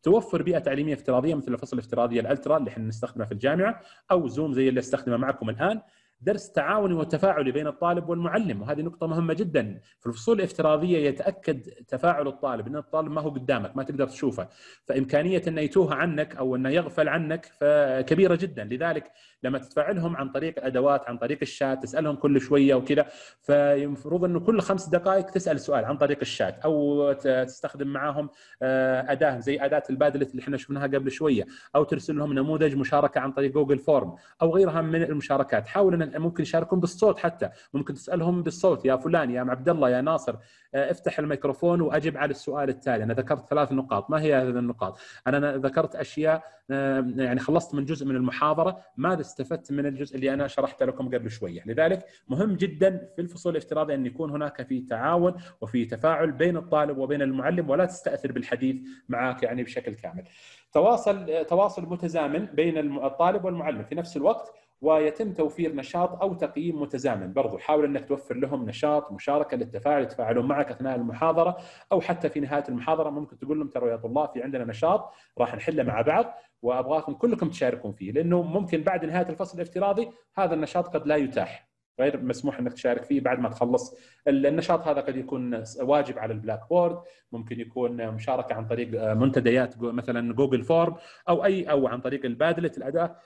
توفر بيئه تعليميه افتراضيه مثل الفصل الافتراضي الالترا اللي احنا نستخدمه في الجامعه او زوم زي اللي استخدمه معكم الان درس تعاوني وتفاعلي بين الطالب والمعلم وهذه نقطة مهمة جدا في الفصول الافتراضية يتأكد تفاعل الطالب أن الطالب ما هو قدامك ما تقدر تشوفه فإمكانية أنه يتوه عنك أو أنه يغفل عنك فكبيرة جدا لذلك لما تتفاعلهم عن طريق الأدوات عن طريق الشات تسألهم كل شوية وكذا فيمفروض أنه كل خمس دقائق تسأل سؤال عن طريق الشات أو تستخدم معاهم آه، أداة زي أداة البادلة اللي احنا شفناها قبل شوية أو ترسل لهم نموذج مشاركة عن طريق جوجل فورم أو غيرها من المشاركات حاول أنك ممكن يشاركون بالصوت حتى ممكن تسالهم بالصوت يا فلان يا عبد الله يا ناصر آه، افتح الميكروفون واجب على السؤال التالي انا ذكرت ثلاث نقاط ما هي هذه النقاط انا ذكرت اشياء آه، يعني خلصت من جزء من المحاضره ماذا استفدت من الجزء اللي انا شرحته لكم قبل شويه لذلك مهم جدا في الفصول الافتراضيه ان يكون هناك في تعاون وفي تفاعل بين الطالب وبين المعلم ولا تستاثر بالحديث معك يعني بشكل كامل تواصل آه، تواصل متزامن بين الطالب والمعلم في نفس الوقت ويتم توفير نشاط او تقييم متزامن برضو حاول انك توفر لهم نشاط مشاركه للتفاعل يتفاعلون معك اثناء المحاضره او حتى في نهايه المحاضره ممكن تقول لهم ترى يا طلاب في عندنا نشاط راح نحله مع بعض وابغاكم كلكم تشاركون فيه لانه ممكن بعد نهايه الفصل الافتراضي هذا النشاط قد لا يتاح غير مسموح انك تشارك فيه بعد ما تخلص النشاط هذا قد يكون واجب على البلاك بورد ممكن يكون مشاركه عن طريق آه، منتديات مثلا جوجل فورم او اي او عن طريق البادلت الاداه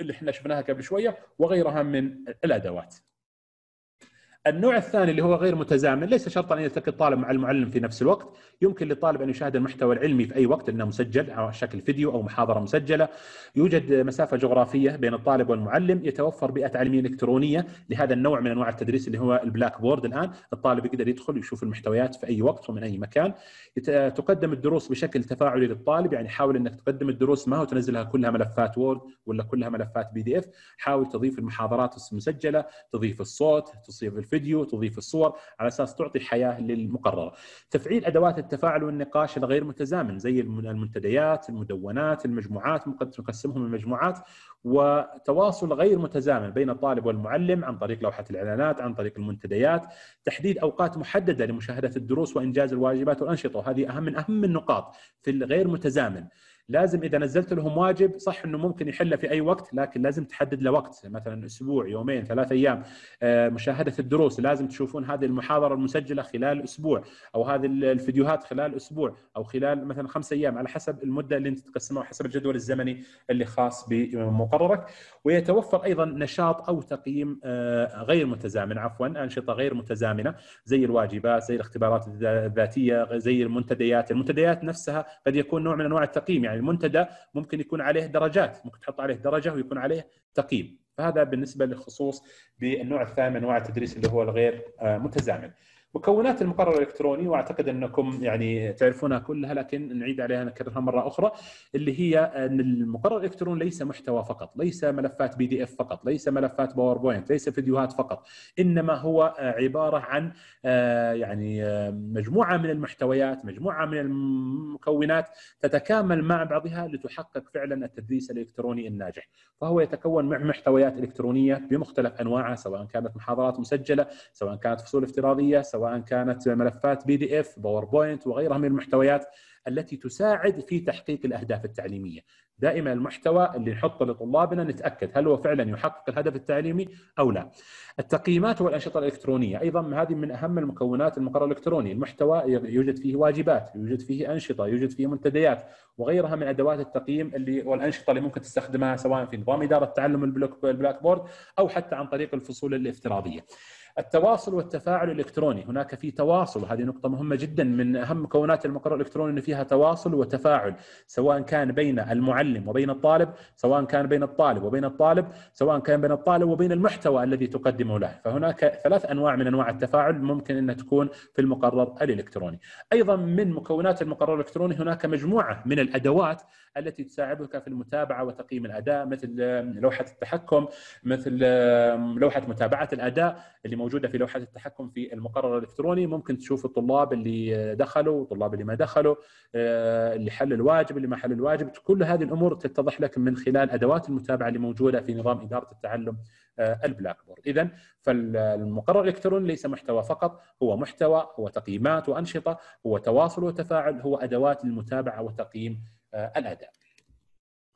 اللي احنا شفناها قبل شويه وغيرها من الادوات النوع الثاني اللي هو غير متزامن ليس شرطا ان يلتقي الطالب مع المعلم في نفس الوقت، يمكن للطالب ان يشاهد المحتوى العلمي في اي وقت انه مسجل على شكل فيديو او محاضره مسجله، يوجد مسافه جغرافيه بين الطالب والمعلم، يتوفر بيئه تعليميه الكترونيه لهذا النوع من انواع التدريس اللي هو البلاك بورد الان، الطالب يقدر يدخل ويشوف المحتويات في اي وقت ومن اي مكان، تقدم الدروس بشكل تفاعلي للطالب يعني حاول انك تقدم الدروس ما هو تنزلها كلها ملفات وورد ولا كلها ملفات بي دي اف، حاول تضيف المحاضرات المسجله، تضيف الصوت، تضيف الفيديو تضيف الصور على اساس تعطي حياه للمقرره تفعيل ادوات التفاعل والنقاش الغير متزامن زي المنتديات المدونات المجموعات ممكن نقسمهم المجموعات وتواصل غير متزامن بين الطالب والمعلم عن طريق لوحه الاعلانات عن طريق المنتديات تحديد اوقات محدده لمشاهده الدروس وانجاز الواجبات والانشطه وهذه اهم من اهم النقاط في الغير متزامن لازم اذا نزلت لهم واجب صح انه ممكن يحله في اي وقت لكن لازم تحدد له وقت مثلا اسبوع يومين ثلاث ايام آه، مشاهده الدروس لازم تشوفون هذه المحاضره المسجله خلال اسبوع او هذه الفيديوهات خلال اسبوع او خلال مثلا خمس ايام على حسب المده اللي انت تقسمها وحسب الجدول الزمني اللي خاص بمقررك ويتوفر ايضا نشاط او تقييم آه، غير متزامن عفوا انشطه غير متزامنه زي الواجبات زي الاختبارات الذاتيه زي المنتديات المنتديات نفسها قد يكون نوع من انواع التقييم يعني يعني المنتدى ممكن يكون عليه درجات ممكن تحط عليه درجه ويكون عليه تقييم فهذا بالنسبه للخصوص بالنوع الثامن انواع التدريس اللي هو الغير آه، متزامن مكونات المقرر الالكتروني واعتقد انكم يعني تعرفونها كلها لكن نعيد عليها نكررها مره اخرى اللي هي ان المقرر الالكتروني ليس محتوى فقط، ليس ملفات بي دي اف فقط، ليس ملفات باوربوينت، ليس فيديوهات فقط، انما هو عباره عن آه، يعني آه، مجموعه من المحتويات، مجموعه من المكونات تتكامل مع بعضها لتحقق فعلا التدريس الالكتروني الناجح، فهو يتكون من محتويات الكترونيه بمختلف انواعها سواء كانت محاضرات مسجله، سواء كانت فصول افتراضيه، سواء سواء كانت ملفات بي دي اف باوربوينت وغيرها من المحتويات التي تساعد في تحقيق الاهداف التعليميه دائما المحتوى اللي نحطه لطلابنا نتاكد هل هو فعلا يحقق الهدف التعليمي او لا التقييمات والانشطه الالكترونيه ايضا هذه من اهم المكونات المقر الالكتروني المحتوى يوجد فيه واجبات يوجد فيه انشطه يوجد فيه منتديات وغيرها من ادوات التقييم اللي والانشطه اللي ممكن تستخدمها سواء في نظام اداره تعلم البلاك بورد او حتى عن طريق الفصول الافتراضيه التواصل والتفاعل الالكتروني هناك في تواصل هذه نقطه مهمه جدا من اهم مكونات المقر الالكتروني انه فيها تواصل وتفاعل سواء كان بين المعلم وبين الطالب سواء كان بين الطالب وبين الطالب سواء كان بين الطالب وبين المحتوى الذي تقدمه له فهناك ثلاث انواع من انواع التفاعل ممكن ان تكون في المقرر الالكتروني ايضا من مكونات المقرر الالكتروني هناك مجموعه من الادوات التي تساعدك في المتابعه وتقييم الاداء مثل لوحه التحكم مثل لوحه متابعه الاداء اللي موجوده في لوحه التحكم في المقرر الالكتروني ممكن تشوف الطلاب اللي دخلوا والطلاب اللي ما دخلوا آه، اللي حل الواجب اللي ما حل الواجب كل هذه الامور تتضح لك من خلال ادوات المتابعه اللي موجوده في نظام اداره التعلم آه، البلاك بورد اذا فالمقرر الالكتروني ليس محتوى فقط هو محتوى هو تقييمات وانشطه هو تواصل وتفاعل هو ادوات للمتابعه وتقييم آه، الاداء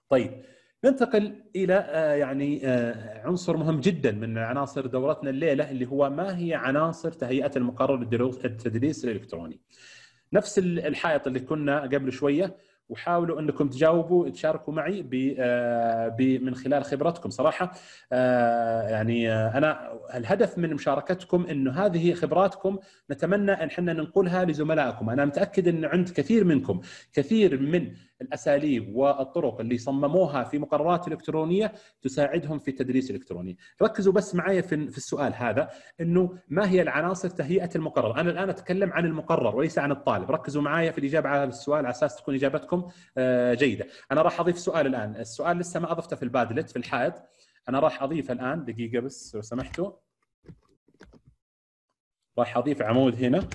طيب ننتقل الى آه، يعني آه، عنصر مهم جدا من عناصر دورتنا الليله اللي هو ما هي عناصر تهيئه المقرر التدريس الالكتروني. نفس الحائط اللي كنا قبل شويه وحاولوا انكم تجاوبوا تشاركوا معي ب آه، من خلال خبرتكم صراحه يعني انا الهدف من مشاركتكم انه هذه خبراتكم نتمنى ان احنا ننقلها لزملائكم انا متاكد ان عند كثير منكم كثير من الاساليب والطرق اللي صمموها في مقررات الكترونيه تساعدهم في التدريس الالكتروني. ركزوا بس معي في, في السؤال هذا انه ما هي العناصر تهيئه المقرر؟ انا الان اتكلم عن المقرر وليس عن الطالب، ركزوا معي في الاجابه على هذا السؤال على اساس تكون اجابتكم آه، جيده. انا راح اضيف سؤال الان، السؤال لسه ما اضفته في البادلت في الحائط. انا راح اضيف الان دقيقه بس لو سمحتوا. راح اضيف عمود هنا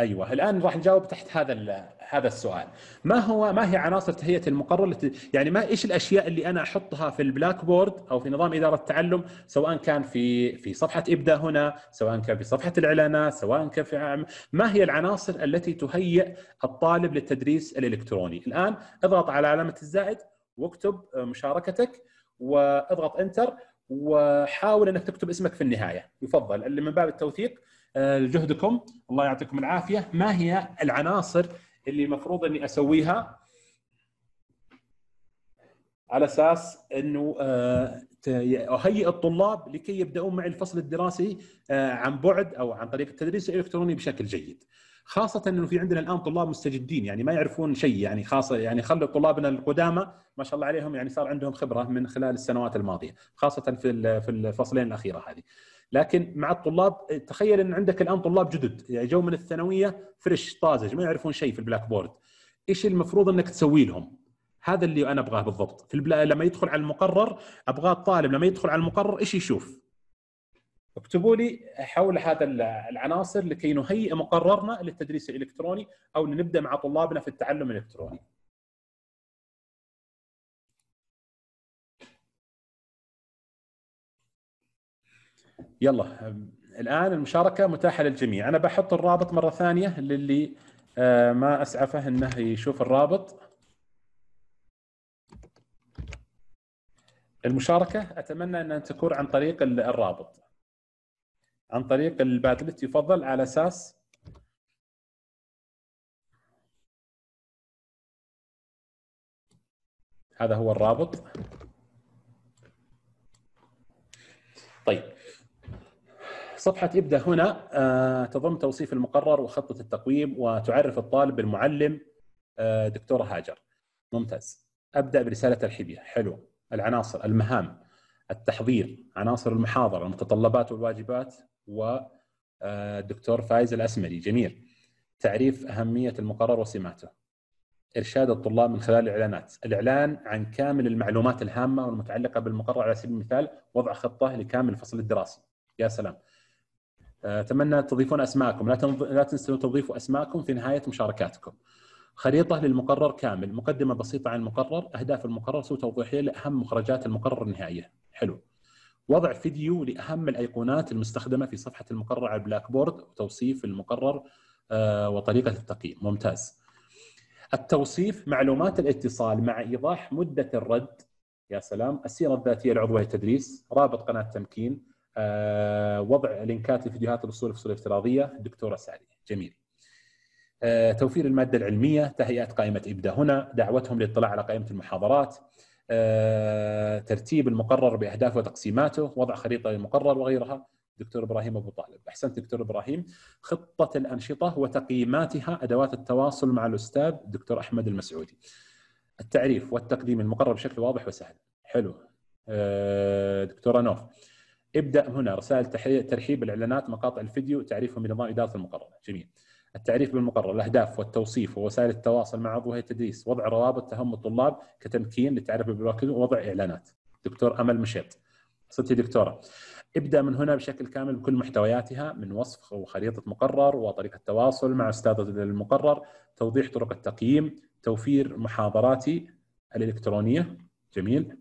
ايوه الان راح نجاوب تحت هذا هذا السؤال ما هو ما هي عناصر تهيئه المقرر يعني ما ايش الاشياء اللي انا احطها في البلاك بورد او في نظام اداره التعلم سواء كان في في صفحه ابدا هنا سواء كان في صفحه الاعلانات سواء كان في عام... ما هي العناصر التي تهيئ الطالب للتدريس الالكتروني الان اضغط على علامه الزائد واكتب مشاركتك واضغط انتر وحاول انك تكتب اسمك في النهايه يفضل اللي من باب التوثيق آه، لجهدكم الله يعطيكم العافيه ما هي العناصر اللي المفروض اني اسويها على اساس انه آه، اهيئ الطلاب لكي يبداون معي الفصل الدراسي آه، عن بعد او عن طريق التدريس الالكتروني بشكل جيد. خاصة انه في عندنا الان طلاب مستجدين يعني ما يعرفون شيء يعني خاصة يعني خلوا طلابنا القدامى ما شاء الله عليهم يعني صار عندهم خبرة من خلال السنوات الماضية، خاصة في في الفصلين الأخيرة هذه. لكن مع الطلاب تخيل ان عندك الان طلاب جدد يعني جو من الثانويه فريش طازج ما يعرفون شيء في البلاك بورد ايش المفروض انك تسوي لهم هذا اللي انا ابغاه بالضبط في البلا... لما يدخل على المقرر ابغى الطالب لما يدخل على المقرر ايش يشوف اكتبوا لي حول هذا العناصر لكي نهيئ مقررنا للتدريس الالكتروني او لنبدا مع طلابنا في التعلم الالكتروني يلا الان المشاركه متاحه للجميع انا بحط الرابط مره ثانيه للي آه، ما اسعفه انه يشوف الرابط المشاركه اتمنى ان تكون عن طريق الرابط عن طريق البادلت يفضل على اساس هذا هو الرابط طيب صفحة ابدأ هنا آه، تضم توصيف المقرر وخطة التقويم وتعرف الطالب بالمعلم آه، دكتورة هاجر ممتاز أبدأ برسالة ترحيبية حلو العناصر المهام التحضير عناصر المحاضرة المتطلبات والواجبات والدكتور آه، فايز الأسمري جميل تعريف أهمية المقرر وسماته إرشاد الطلاب من خلال الإعلانات الإعلان عن كامل المعلومات الهامة والمتعلقة بالمقرر على سبيل المثال وضع خطة لكامل الفصل الدراسي يا سلام اتمنى تضيفون اسماءكم لا تنظ... لا تنسوا تضيفوا اسماءكم في نهايه مشاركاتكم. خريطه للمقرر كامل، مقدمه بسيطه عن المقرر، اهداف المقرر، سوء توضيحيه لاهم مخرجات المقرر النهائيه. حلو. وضع فيديو لاهم الايقونات المستخدمه في صفحه المقرر على البلاك بورد وتوصيف المقرر آه، وطريقه التقييم، ممتاز. التوصيف معلومات الاتصال مع ايضاح مده الرد يا سلام، السيره الذاتيه لعضوي التدريس رابط قناه تمكين، آه، وضع لينكات لفيديوهات الاصول في الاصول الافتراضيه الدكتوره سعدي جميل آه، توفير الماده العلميه تهيئه قائمه ابدا هنا دعوتهم للاطلاع على قائمه المحاضرات آه، ترتيب المقرر باهدافه وتقسيماته وضع خريطه للمقرر وغيرها دكتور ابراهيم ابو طالب احسنت دكتور ابراهيم خطه الانشطه وتقييماتها ادوات التواصل مع الاستاذ دكتور احمد المسعودي التعريف والتقديم المقرر بشكل واضح وسهل حلو دكتوره نوف ابدا هنا رسائل ترحيب الاعلانات مقاطع الفيديو تعريفهم بنظام اداره المقرر جميل التعريف بالمقرر الاهداف والتوصيف ووسائل التواصل مع عضو هيئه التدريس وضع روابط تهم الطلاب كتمكين للتعرف بالمراكز ووضع اعلانات دكتور امل مشيط صرتي دكتوره ابدا من هنا بشكل كامل بكل محتوياتها من وصف وخريطه مقرر وطريقه التواصل مع استاذه المقرر توضيح طرق التقييم توفير محاضراتي الالكترونيه جميل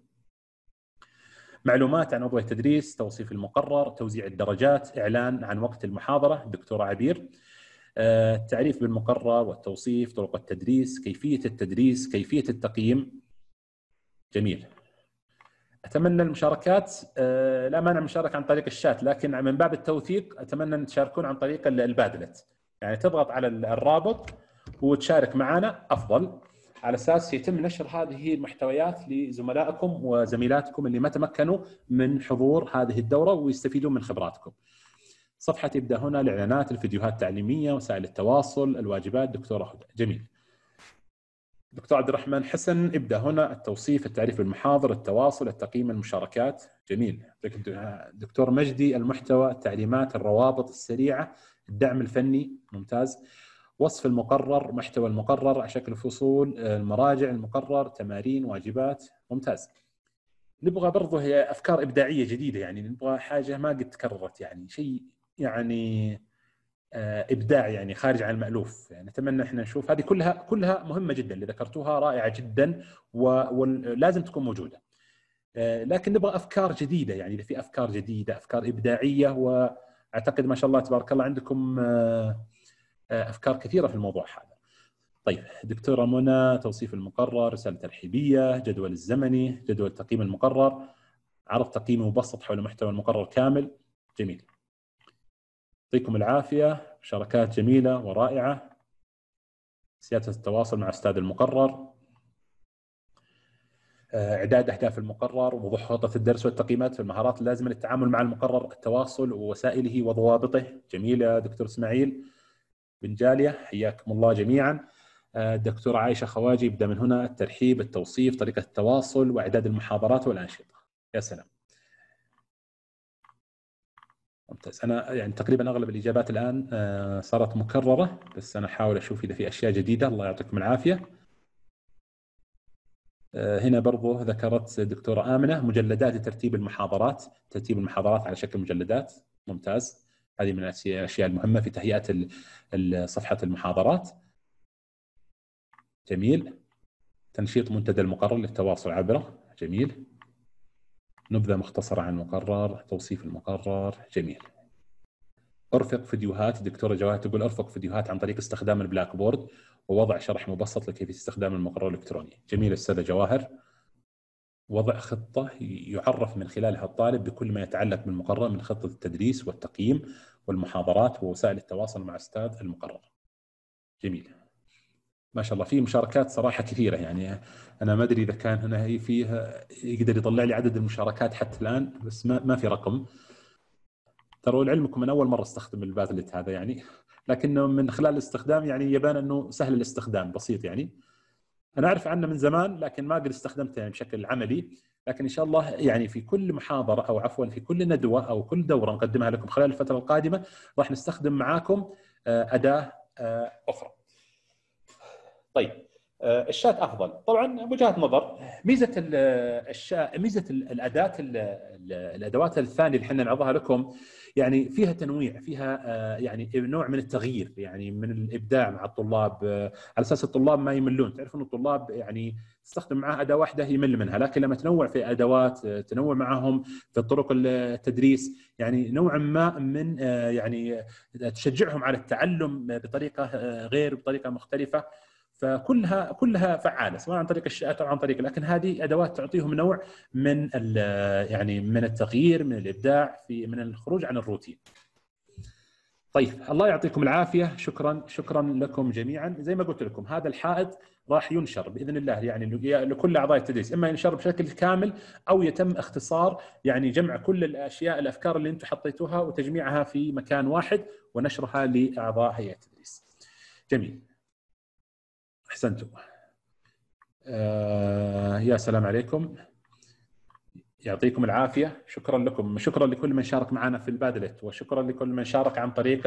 معلومات عن عضو التدريس توصيف المقرر توزيع الدرجات إعلان عن وقت المحاضرة دكتورة عبير آه، التعريف بالمقرر والتوصيف طرق التدريس كيفية التدريس كيفية التقييم جميل اتمنى المشاركات آه، لا مانع مشاركه عن طريق الشات لكن من باب التوثيق اتمنى ان تشاركون عن طريق البادلت يعني تضغط على الرابط وتشارك معنا افضل على اساس يتم نشر هذه المحتويات لزملائكم وزميلاتكم اللي ما تمكنوا من حضور هذه الدوره ويستفيدون من خبراتكم. صفحه تبدا هنا الاعلانات، الفيديوهات التعليميه، وسائل التواصل، الواجبات، دكتوره هدى، جميل. دكتور عبد الرحمن حسن ابدا هنا التوصيف، التعريف بالمحاضر، التواصل، التقييم، المشاركات، جميل. دكتور مجدي المحتوى، التعليمات، الروابط السريعه، الدعم الفني، ممتاز. وصف المقرر محتوى المقرر شكل فصول المراجع المقرر تمارين واجبات ممتاز نبغى برضه هي افكار ابداعيه جديده يعني نبغى حاجه ما قد تكررت يعني شيء يعني آه، ابداع يعني خارج عن المالوف يعني نتمنى احنا نشوف هذه كلها كلها مهمه جدا اللي ذكرتوها رائعه جدا ولازم تكون موجوده آه، لكن نبغى افكار جديده يعني اذا في افكار جديده افكار ابداعيه واعتقد ما شاء الله تبارك الله عندكم آه، افكار كثيره في الموضوع هذا. طيب دكتوره منى توصيف المقرر، رساله ترحيبيه، جدول الزمني، جدول تقييم المقرر، عرض تقييمي مبسط حول محتوى المقرر كامل. جميل. يعطيكم العافيه، مشاركات جميله ورائعه. سياسه التواصل مع استاذ المقرر، آه، اعداد اهداف المقرر ووضوح خطه الدرس والتقييمات في المهارات اللازمه للتعامل مع المقرر التواصل ووسائله وضوابطه جميله يا دكتور اسماعيل بن جالية حياكم الله جميعا الدكتورة آه، عائشة خواجي يبدأ من هنا الترحيب التوصيف طريقة التواصل وإعداد المحاضرات والأنشطة يا سلام ممتاز انا يعني تقريبا اغلب الاجابات الان آه، صارت مكرره بس انا احاول اشوف اذا في اشياء جديده الله يعطيكم العافيه آه، هنا برضو ذكرت دكتوره امنه مجلدات لترتيب المحاضرات ترتيب المحاضرات على شكل مجلدات ممتاز هذه من الاشياء المهمه في تهيئه صفحه المحاضرات جميل تنشيط منتدى المقرر للتواصل عبره جميل نبذه مختصره عن المقرر توصيف المقرر جميل ارفق فيديوهات الدكتوره جواهر تقول ارفق فيديوهات عن طريق استخدام البلاك بورد ووضع شرح مبسط لكيفيه استخدام المقرر الالكتروني جميل استاذه جواهر وضع خطة يعرف من خلالها الطالب بكل ما يتعلق بالمقرر من خطة التدريس والتقييم والمحاضرات ووسائل التواصل مع أستاذ المقرر جميل ما شاء الله في مشاركات صراحة كثيرة يعني أنا ما أدري إذا كان هنا فيها يقدر يطلع لي عدد المشاركات حتى الآن بس ما, ما في رقم ترى لعلمكم أنا أول مرة أستخدم البازلت هذا يعني لكنه من خلال الاستخدام يعني يبان أنه سهل الاستخدام بسيط يعني انا اعرف عنه من زمان لكن ما قد استخدمته يعني بشكل عملي لكن ان شاء الله يعني في كل محاضره او عفوا في كل ندوه او كل دوره نقدمها لكم خلال الفتره القادمه راح نستخدم معاكم آه، اداه آه، اخرى. طيب آه، الشات افضل طبعا وجهه نظر ميزه الشا... ميزه الاداه الادوات الثانيه اللي احنا نعرضها لكم يعني فيها تنويع فيها آه، يعني نوع من التغيير يعني من الابداع مع الطلاب آه، على اساس الطلاب ما يملون تعرفون الطلاب يعني تستخدم معاه اداه واحده يمل منها لكن لما تنوع في ادوات آه، تنوع معهم في طرق التدريس يعني نوعا ما من يعني تشجعهم على التعلم بطريقه غير بطريقه مختلفه فكلها كلها فعاله سواء عن طريق الشات او عن طريق لكن هذه ادوات تعطيهم نوع من يعني من التغيير من الابداع في من الخروج عن الروتين. طيب الله يعطيكم العافيه شكرا شكرا لكم جميعا زي ما قلت لكم هذا الحائط راح ينشر باذن الله يعني لكل اعضاء التدريس اما ينشر بشكل كامل او يتم اختصار يعني جمع كل الاشياء الافكار اللي انتم حطيتوها وتجميعها في مكان واحد ونشرها لاعضاء هيئه التدريس. جميل. احسنتم آه يا سلام عليكم يعطيكم العافيه شكرا لكم شكرا لكل من شارك معنا في البادلت وشكرا لكل من شارك عن طريق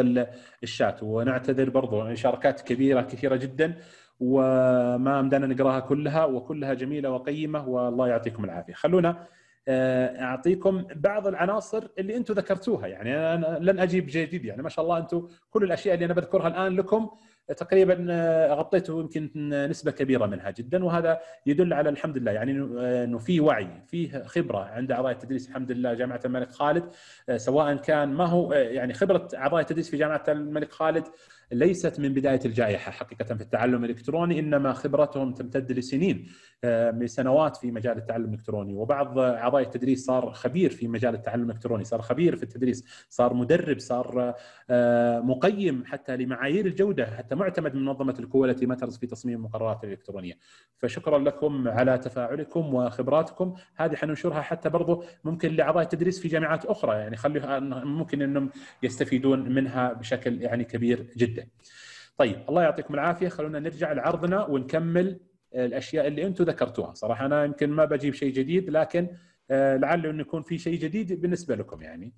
الشات ونعتذر برضو شاركات كبيره كثيره جدا وما امدانا نقراها كلها وكلها جميله وقيمه والله يعطيكم العافيه خلونا آه، اعطيكم بعض العناصر اللي انتم ذكرتوها يعني انا لن اجيب جديد يعني ما شاء الله انتم كل الاشياء اللي انا بذكرها الان لكم تقريبا آه، غطيته يمكن نسبه كبيره منها جدا وهذا يدل على الحمد لله يعني آه، انه في وعي في خبره عند اعضاء التدريس الحمد لله جامعه الملك خالد آه، سواء كان ما هو يعني خبره اعضاء التدريس في جامعه الملك خالد ليست من بدايه الجائحه حقيقه في التعلم الالكتروني انما خبرتهم تمتد لسنين آه، سنوات في مجال التعلم الالكتروني وبعض اعضاء التدريس صار خبير في مجال التعلم الالكتروني صار خبير في التدريس صار مدرب صار آه، مقيم حتى لمعايير الجوده حتى معتمد من منظمه الكوى التي ماترز في تصميم المقررات الالكترونيه فشكرا لكم على تفاعلكم وخبراتكم هذه حننشرها حتى برضو ممكن لاعضاء التدريس في جامعات اخرى يعني خليها ممكن انهم يستفيدون منها بشكل يعني كبير جدا جدا. طيب الله يعطيكم العافيه خلونا نرجع لعرضنا ونكمل آه، الاشياء اللي انتم ذكرتوها، صراحه انا يمكن ما بجيب شيء جديد لكن آه، لعل انه يكون في شيء جديد بالنسبه لكم يعني.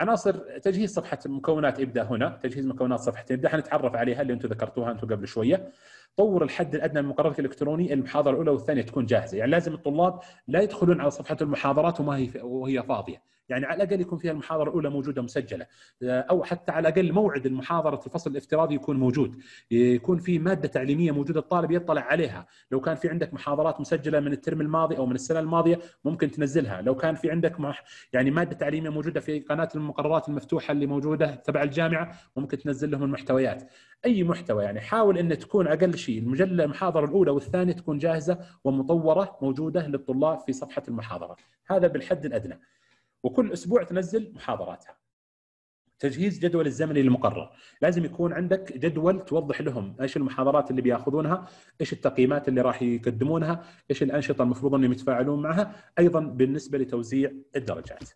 عناصر تجهيز صفحه مكونات ابدا هنا، تجهيز مكونات صفحه ابدا حنتعرف عليها اللي انتم ذكرتوها انتم قبل شويه. طور الحد الادنى من مقررك الالكتروني المحاضره الاولى والثانيه تكون جاهزه، يعني لازم الطلاب لا يدخلون على صفحه المحاضرات وما هي وهي فاضيه، يعني على الاقل يكون فيها المحاضره الاولى موجوده مسجله او حتى على الاقل موعد المحاضره الفصل الافتراضي يكون موجود يكون في ماده تعليميه موجوده الطالب يطلع عليها لو كان في عندك محاضرات مسجله من الترم الماضي او من السنه الماضيه ممكن تنزلها لو كان في عندك مح... يعني ماده تعليميه موجوده في قناه المقررات المفتوحه اللي موجوده تبع الجامعه ممكن تنزل لهم المحتويات اي محتوى يعني حاول ان تكون اقل شيء المجله المحاضره الاولى والثانيه تكون جاهزه ومطوره موجوده للطلاب في صفحه المحاضره هذا بالحد الادنى وكل اسبوع تنزل محاضراتها تجهيز جدول الزمني المقرر لازم يكون عندك جدول توضح لهم ايش المحاضرات اللي بياخذونها ايش التقييمات اللي راح يقدمونها ايش الانشطه المفروض انهم يتفاعلون معها ايضا بالنسبه لتوزيع الدرجات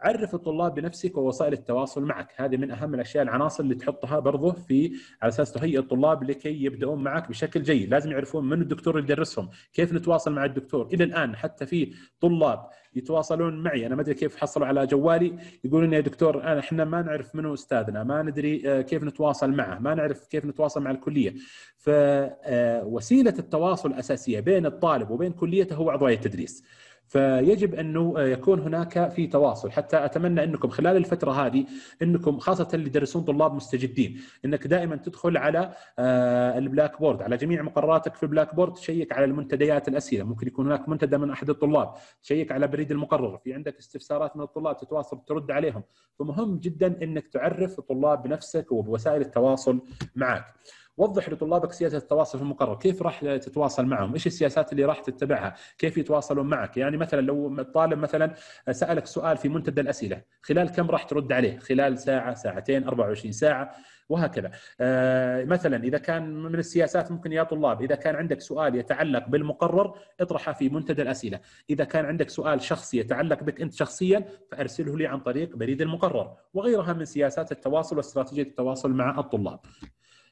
عرف الطلاب بنفسك ووسائل التواصل معك هذه من اهم الاشياء العناصر اللي تحطها برضه في على اساس تهيئ الطلاب لكي يبداون معك بشكل جيد لازم يعرفون من الدكتور اللي يدرسهم كيف نتواصل مع الدكتور الى الان حتى في طلاب يتواصلون معي انا ما ادري كيف حصلوا على جوالي يقولون يا دكتور انا احنا ما نعرف منو استاذنا ما ندري آه، كيف نتواصل معه ما نعرف كيف نتواصل مع الكليه فوسيله آه، التواصل الاساسيه بين الطالب وبين كليته هو عضويه التدريس فيجب انه يكون هناك في تواصل حتى اتمنى انكم خلال الفتره هذه انكم خاصه اللي يدرسون طلاب مستجدين انك دائما تدخل على آه، البلاك بورد على جميع مقرراتك في البلاك بورد تشيك على المنتديات الاسئله ممكن يكون هناك منتدى من احد الطلاب تشيك على بريد المقرر في عندك استفسارات من الطلاب تتواصل ترد عليهم فمهم جدا انك تعرف الطلاب بنفسك وبوسائل التواصل معك وضح لطلابك سياسه التواصل في المقرر، كيف راح تتواصل معهم؟ ايش السياسات اللي راح تتبعها؟ كيف يتواصلون معك؟ يعني مثلا لو الطالب مثلا سالك سؤال في منتدى الاسئله، خلال كم راح ترد عليه؟ خلال ساعه، ساعتين، 24 ساعه، وهكذا آه، مثلا إذا كان من السياسات ممكن يا طلاب إذا كان عندك سؤال يتعلق بالمقرر اطرحه في منتدى الأسئلة إذا كان عندك سؤال شخصي يتعلق بك أنت شخصيا فأرسله لي عن طريق بريد المقرر وغيرها من سياسات التواصل واستراتيجية التواصل مع الطلاب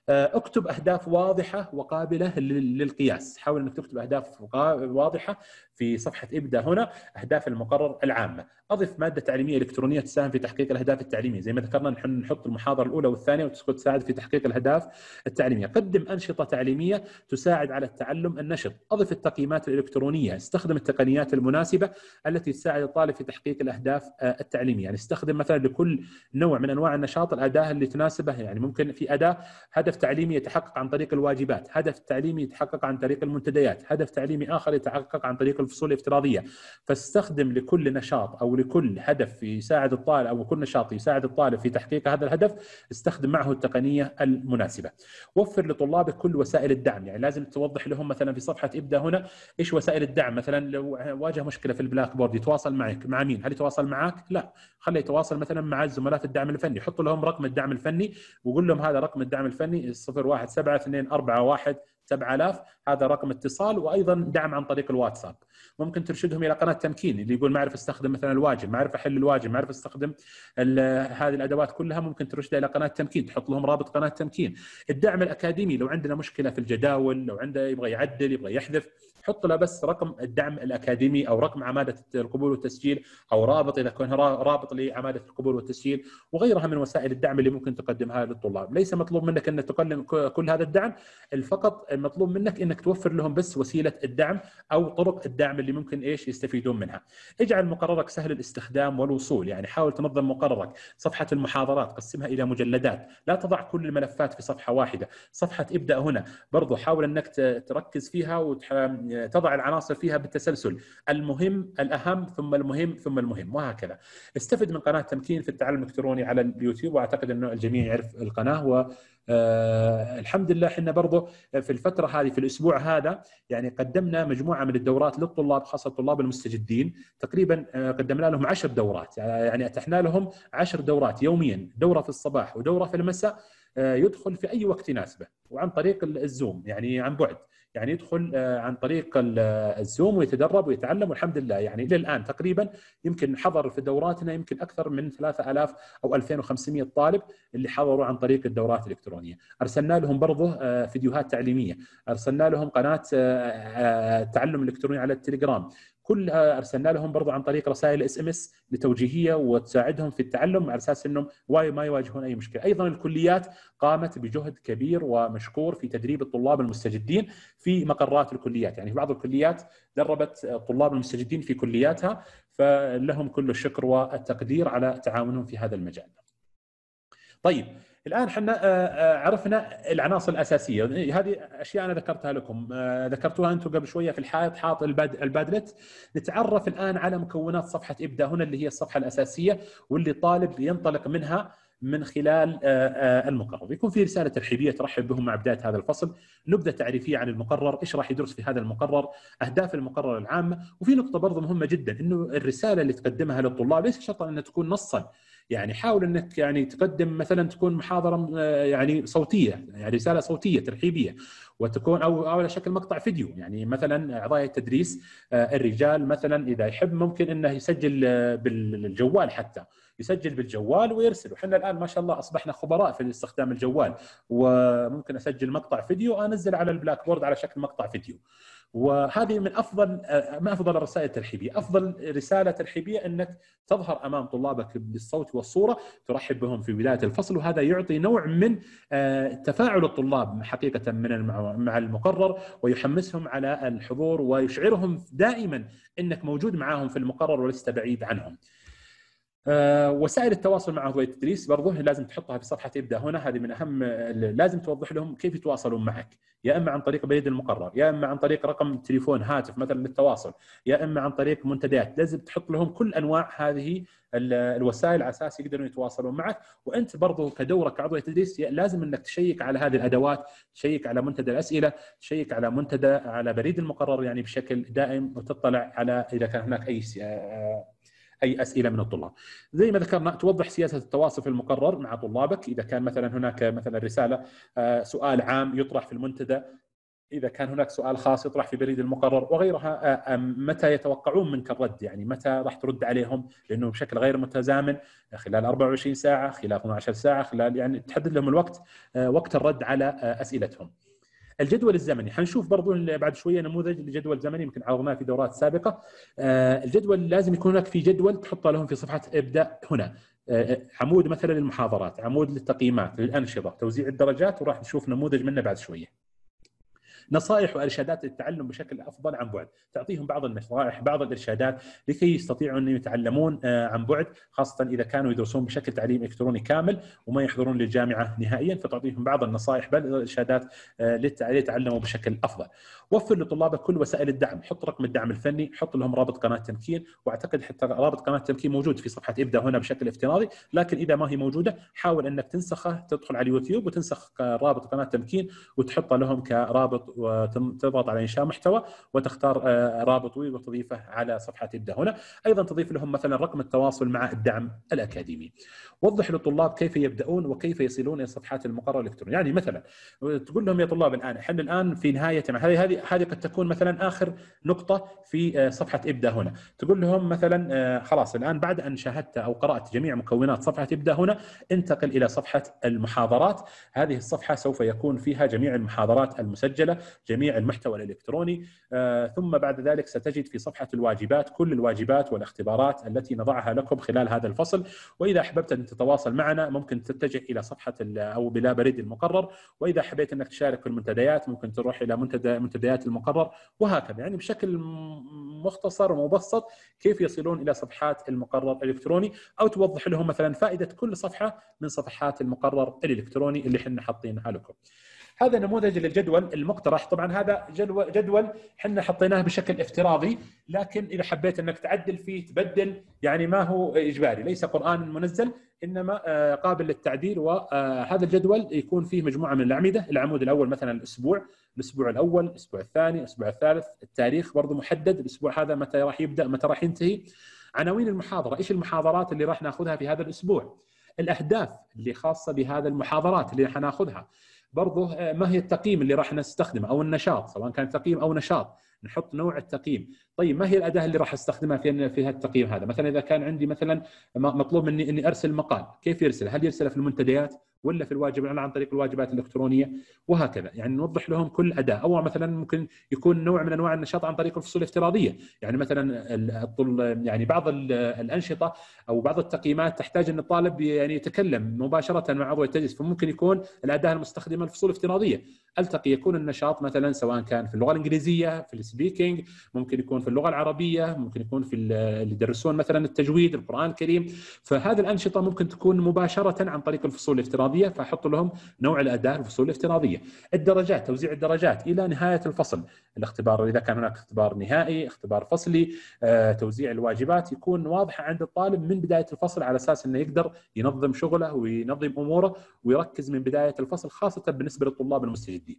آه، اكتب اهداف واضحه وقابله للقياس حاول انك تكتب اهداف واضحه في صفحه ابدا هنا اهداف المقرر العامه، اضف ماده تعليميه الكترونيه تساهم في تحقيق الاهداف التعليميه، زي ما ذكرنا نحن نحط المحاضره الاولى والثانيه وتساعد في تحقيق الاهداف التعليميه، قدم انشطه تعليميه تساعد على التعلم النشط، اضف التقييمات الالكترونيه، استخدم التقنيات المناسبه التي تساعد الطالب في تحقيق الاهداف آه، التعليميه، يعني استخدم مثلا لكل نوع من انواع النشاط الاداه اللي تناسبه، يعني ممكن في اداه هدف تعليمي يتحقق عن طريق الواجبات، هدف تعليمي يتحقق عن طريق المنتديات، هدف تعليمي اخر يتحقق عن طريق الفصول الافتراضيه فاستخدم لكل نشاط او لكل هدف يساعد الطالب او كل نشاط يساعد الطالب في تحقيق هذا الهدف استخدم معه التقنيه المناسبه وفر لطلابك كل وسائل الدعم يعني لازم توضح لهم مثلا في صفحه ابدا هنا ايش وسائل الدعم مثلا لو واجه مشكله في البلاك بورد يتواصل معك مع مين هل يتواصل معك لا خليه يتواصل مثلا مع زملاء الدعم الفني حط لهم رقم الدعم الفني وقول لهم هذا رقم الدعم الفني 017241 7000 هذا رقم اتصال وايضا دعم عن طريق الواتساب ممكن ترشدهم الى قناه تمكين اللي يقول ما اعرف استخدم مثلا الواجب ما اعرف احل الواجب ما اعرف استخدم هذه الادوات كلها ممكن ترشده الى قناه تمكين تحط لهم رابط قناه تمكين الدعم الاكاديمي لو عندنا مشكله في الجداول لو عنده يبغى يعدل يبغى يحذف حط له بس رقم الدعم الاكاديمي او رقم عماده القبول والتسجيل او رابط اذا كان رابط لعماده القبول والتسجيل وغيرها من وسائل الدعم اللي ممكن تقدمها للطلاب، ليس مطلوب منك انك تقدم كل هذا الدعم، فقط مطلوب منك انك توفر لهم بس وسيله الدعم او طرق الدعم اللي ممكن ايش يستفيدون منها. اجعل مقررك سهل الاستخدام والوصول، يعني حاول تنظم مقررك، صفحه المحاضرات قسمها الى مجلدات، لا تضع كل الملفات في صفحه واحده، صفحه ابدا هنا، برضو حاول انك تركز فيها وتح... تضع العناصر فيها بالتسلسل المهم الأهم ثم المهم ثم المهم وهكذا استفد من قناة تمكين في التعلم الإلكتروني على اليوتيوب وأعتقد أنه الجميع يعرف القناة و آه، الحمد لله احنا برضه في الفتره هذه في الاسبوع هذا يعني قدمنا مجموعه من الدورات للطلاب خاصه الطلاب المستجدين تقريبا آه، قدمنا لهم 10 دورات آه، يعني اتحنا لهم 10 دورات يوميا دوره في الصباح ودوره في المساء يدخل في اي وقت يناسبه وعن طريق الزوم يعني عن بعد يعني يدخل آه، عن طريق آه، الزوم ويتدرب ويتعلم والحمد لله يعني الى الان تقريبا يمكن حضر في دوراتنا يمكن اكثر من 3000 او 2500 طالب اللي حضروا عن طريق الدورات الالكترونيه، ارسلنا لهم برضه آه، فيديوهات تعليميه، ارسلنا لهم قناه تعلم الكتروني على التليجرام، كلها ارسلنا لهم برضو عن طريق رسائل اس ام اس لتوجيهيه وتساعدهم في التعلم على اساس انهم ما يواجهون اي مشكله، ايضا الكليات قامت بجهد كبير ومشكور في تدريب الطلاب المستجدين في مقرات الكليات، يعني في بعض الكليات دربت الطلاب المستجدين في كلياتها فلهم كل الشكر والتقدير على تعاونهم في هذا المجال. طيب الان احنا آه، آه، عرفنا العناصر الاساسيه هذه اشياء انا ذكرتها لكم آه، ذكرتوها انتم قبل شويه في الحائط حاط البادلت نتعرف الان على مكونات صفحه ابدا هنا اللي هي الصفحه الاساسيه واللي الطالب ينطلق منها من خلال المقرر يكون في رسالة ترحيبية ترحب بهم مع بداية هذا الفصل نبذة تعريفية عن المقرر إيش راح يدرس في هذا المقرر أهداف المقرر العامة وفي نقطة برضو مهمة جدا أنه الرسالة اللي تقدمها للطلاب ليس شرطا أنها تكون نصا يعني حاول انك يعني تقدم مثلا تكون محاضره آه، يعني صوتيه يعني رساله صوتيه ترحيبيه وتكون او او على شكل مقطع فيديو يعني مثلا اعضاء التدريس آه، الرجال مثلا اذا يحب ممكن انه يسجل آه، بالجوال حتى يسجل بالجوال ويرسل وحنا الان ما شاء الله اصبحنا خبراء في استخدام الجوال وممكن اسجل مقطع فيديو انزل على البلاك بورد على شكل مقطع فيديو وهذه من افضل آه، ما افضل الرسائل الترحيبيه، افضل رساله ترحيبيه انك تظهر امام طلابك بالصوت والصوره، ترحب بهم في بدايه الفصل وهذا يعطي نوع من آه، تفاعل الطلاب حقيقه من مع المقرر ويحمسهم على الحضور ويشعرهم دائما انك موجود معهم في المقرر ولست بعيد عنهم. آه، وسائل التواصل مع هواة التدريس برضو لازم تحطها في صفحه ابدا هنا هذه من اهم لازم توضح لهم كيف يتواصلون معك يا اما عن طريق بريد المقرر يا اما عن طريق رقم تليفون هاتف مثلا للتواصل يا اما عن طريق منتديات لازم تحط لهم كل انواع هذه الوسائل على اساس يقدرون يتواصلون معك وانت برضو كدورك كعضو تدريس لازم انك تشيك على هذه الادوات تشيك على منتدى الاسئله تشيك على منتدى على بريد المقرر يعني بشكل دائم وتطلع على اذا كان هناك اي آه، آه، اي اسئله من الطلاب. زي ما ذكرنا توضح سياسه التواصل المقرر مع طلابك اذا كان مثلا هناك مثلا رساله آه، سؤال عام يطرح في المنتدى اذا كان هناك سؤال خاص يطرح في بريد المقرر وغيرها آه، آه، متى يتوقعون منك الرد يعني متى راح ترد عليهم لانه بشكل غير متزامن خلال 24 ساعه خلال 12 ساعه خلال يعني تحدد لهم الوقت وقت الرد على اسئلتهم. الجدول الزمني حنشوف برضو بعد شويه نموذج لجدول زمني يمكن عرضناه في دورات سابقه آه، الجدول لازم يكون هناك في جدول تحطه لهم في صفحه ابدا هنا آه، آه، عمود مثلا للمحاضرات عمود للتقييمات للانشطه توزيع الدرجات وراح نشوف نموذج منه بعد شويه نصائح وارشادات للتعلم بشكل افضل عن بعد، تعطيهم بعض النصائح، بعض الارشادات لكي يستطيعوا ان يتعلمون آه، عن بعد خاصه اذا كانوا يدرسون بشكل تعليم الكتروني كامل وما يحضرون للجامعه نهائيا فتعطيهم بعض النصائح بل الارشادات آه، ليتعلموا بشكل افضل. وفر لطلابك كل وسائل الدعم، حط رقم الدعم الفني، حط لهم رابط قناه تمكين واعتقد حتى رابط قناه تمكين موجود في صفحه ابدا هنا بشكل افتراضي، لكن اذا ما هي موجوده حاول انك تنسخه تدخل على اليوتيوب وتنسخ رابط قناه تمكين وتحطه لهم كرابط وتضغط على انشاء محتوى وتختار آه، رابط وتضيفه على صفحه ابدا هنا، ايضا تضيف لهم مثلا رقم التواصل مع الدعم الاكاديمي. وضح للطلاب كيف يبداون وكيف يصلون الى صفحات المقرر الالكتروني، يعني مثلا تقول لهم يا طلاب الان احنا الان في نهايه هذه هذه هذه قد تكون مثلا اخر نقطه في آه، صفحه ابدا هنا، تقول لهم مثلا آه، خلاص الان بعد ان شاهدت او قرات جميع مكونات صفحه ابدا هنا انتقل الى صفحه المحاضرات، هذه الصفحه سوف يكون فيها جميع المحاضرات المسجله جميع المحتوى الالكتروني آه، ثم بعد ذلك ستجد في صفحه الواجبات كل الواجبات والاختبارات التي نضعها لكم خلال هذا الفصل واذا احببت ان تتواصل معنا ممكن تتجه الى صفحه او بلا بريد المقرر واذا حبيت انك تشارك في المنتديات ممكن تروح الى منتدى منتديات المقرر وهكذا يعني بشكل مختصر ومبسط كيف يصلون الى صفحات المقرر الالكتروني او توضح لهم مثلا فائده كل صفحه من صفحات المقرر الالكتروني اللي احنا حاطينها لكم. هذا نموذج للجدول المقترح طبعا هذا جدول احنا حطيناه بشكل افتراضي لكن اذا حبيت انك تعدل فيه تبدل يعني ما هو اجباري ليس قران منزل انما آه، قابل للتعديل وهذا آه، الجدول يكون فيه مجموعه من الاعمده العمود الاول مثلا الاسبوع الاسبوع الاول الاسبوع الثاني الاسبوع الثالث التاريخ برضه محدد الاسبوع هذا متى راح يبدا متى راح ينتهي عناوين المحاضره ايش المحاضرات اللي راح ناخذها في هذا الاسبوع الاهداف اللي خاصه بهذا المحاضرات اللي حناخذها برضه آه، ما هي التقييم اللي راح نستخدمه او النشاط سواء كان تقييم او نشاط نحط نوع التقييم طيب ما هي الاداه اللي راح استخدمها في في التقييم هذا مثلا اذا كان عندي مثلا مطلوب مني اني ارسل مقال كيف يرسل هل يرسله في المنتديات ولا في الواجب يعني عن طريق الواجبات الالكترونيه وهكذا يعني نوضح لهم كل اداه او مثلا ممكن يكون نوع من انواع النشاط عن طريق الفصول الافتراضيه يعني مثلا يعني بعض الانشطه او بعض التقييمات تحتاج ان الطالب يعني يتكلم مباشره مع عضو التدريس فممكن يكون الاداه المستخدمه الفصول الافتراضيه التقي يكون النشاط مثلا سواء كان في اللغه الانجليزيه في السبيكينج ممكن يكون في اللغه العربيه ممكن يكون في اللي يدرسون مثلا التجويد القران الكريم فهذه الانشطه ممكن تكون مباشره عن طريق الفصول الافتراضيه الافتراضيه فاحط لهم نوع الاداء الفصول الافتراضيه. الدرجات توزيع الدرجات الى نهايه الفصل، الاختبار اذا كان هناك اختبار نهائي، اختبار فصلي، آه، توزيع الواجبات يكون واضحه عند الطالب من بدايه الفصل على اساس انه يقدر ينظم شغله وينظم اموره ويركز من بدايه الفصل خاصه بالنسبه للطلاب المستجدين.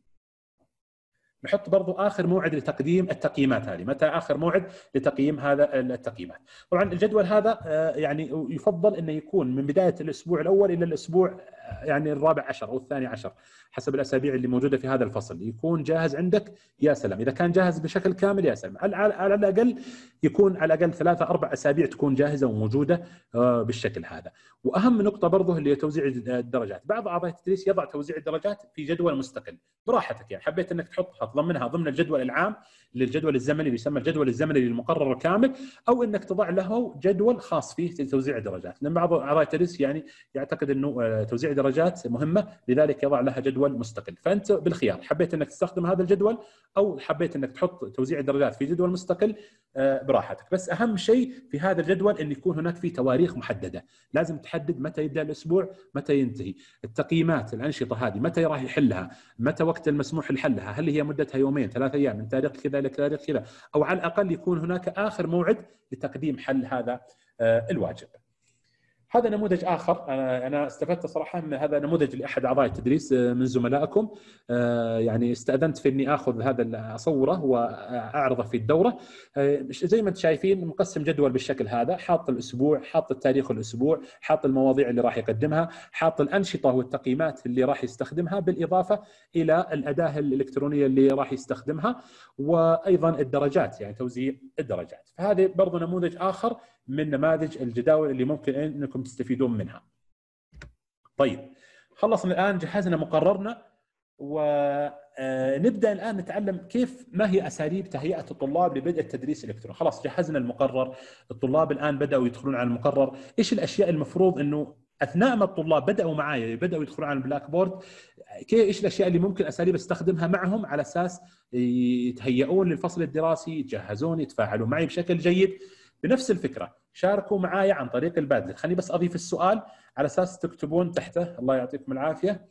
نحط برضو اخر موعد لتقديم التقييمات هذه، متى اخر موعد لتقييم هذا التقييمات؟ طبعا الجدول هذا آه، يعني يفضل انه يكون من بدايه الاسبوع الاول الى الاسبوع يعني الرابع عشر او الثاني عشر حسب الاسابيع اللي موجوده في هذا الفصل يكون جاهز عندك يا سلام اذا كان جاهز بشكل كامل يا سلام على, على الاقل يكون على الاقل ثلاثة اربع اسابيع تكون جاهزه وموجوده آه، بالشكل هذا واهم نقطه برضه اللي هي توزيع الدرجات بعض اعضاء التدريس يضع توزيع الدرجات في جدول مستقل براحتك يعني حبيت انك تحطها تضمنها ضمن الجدول العام للجدول الزمني اللي يسمى الجدول الزمني للمقرر الكامل او انك تضع له جدول خاص فيه لتوزيع الدرجات لان بعض اعضاء التدريس يعني يعتقد انه آه، توزيع درجات مهمه لذلك يضع لها جدول مستقل فانت بالخيار حبيت انك تستخدم هذا الجدول او حبيت انك تحط توزيع الدرجات في جدول مستقل آه، براحتك بس اهم شيء في هذا الجدول ان يكون هناك في تواريخ محدده لازم تحدد متى يبدا الاسبوع متى ينتهي التقييمات الانشطه هذه متى راح يحلها متى وقت المسموح لحلها هل هي مدتها يومين ثلاثة ايام من تاريخ كذا لكرار الخلاف او على الاقل يكون هناك اخر موعد لتقديم حل هذا آه، الواجب هذا نموذج اخر انا انا استفدت صراحه من هذا نموذج لاحد اعضاء التدريس آه، من زملائكم آه، يعني استاذنت في اني اخذ هذا اصوره واعرضه في الدوره آه، زي ما انتم شايفين مقسم جدول بالشكل هذا حاط الاسبوع حاط التاريخ الاسبوع حاط المواضيع اللي راح يقدمها حاط الانشطه والتقييمات اللي راح يستخدمها بالاضافه الى الاداه الالكترونيه اللي راح يستخدمها وايضا الدرجات يعني توزيع الدرجات فهذه برضو نموذج اخر من نماذج الجداول اللي ممكن انكم تستفيدون منها. طيب خلصنا الان جهزنا مقررنا ونبدا آه، الان نتعلم كيف ما هي اساليب تهيئه الطلاب لبدء التدريس الالكتروني، خلاص جهزنا المقرر، الطلاب الان بداوا يدخلون على المقرر، ايش الاشياء المفروض انه اثناء ما الطلاب بداوا معي يعني بداوا يدخلون على البلاك بورد ايش الاشياء اللي ممكن اساليب استخدمها معهم على اساس يتهيئون للفصل الدراسي، يتجهزون، يتفاعلون معي بشكل جيد، بنفس الفكره شاركوا معايا عن طريق البادل خليني بس اضيف السؤال على اساس تكتبون تحته الله يعطيكم العافيه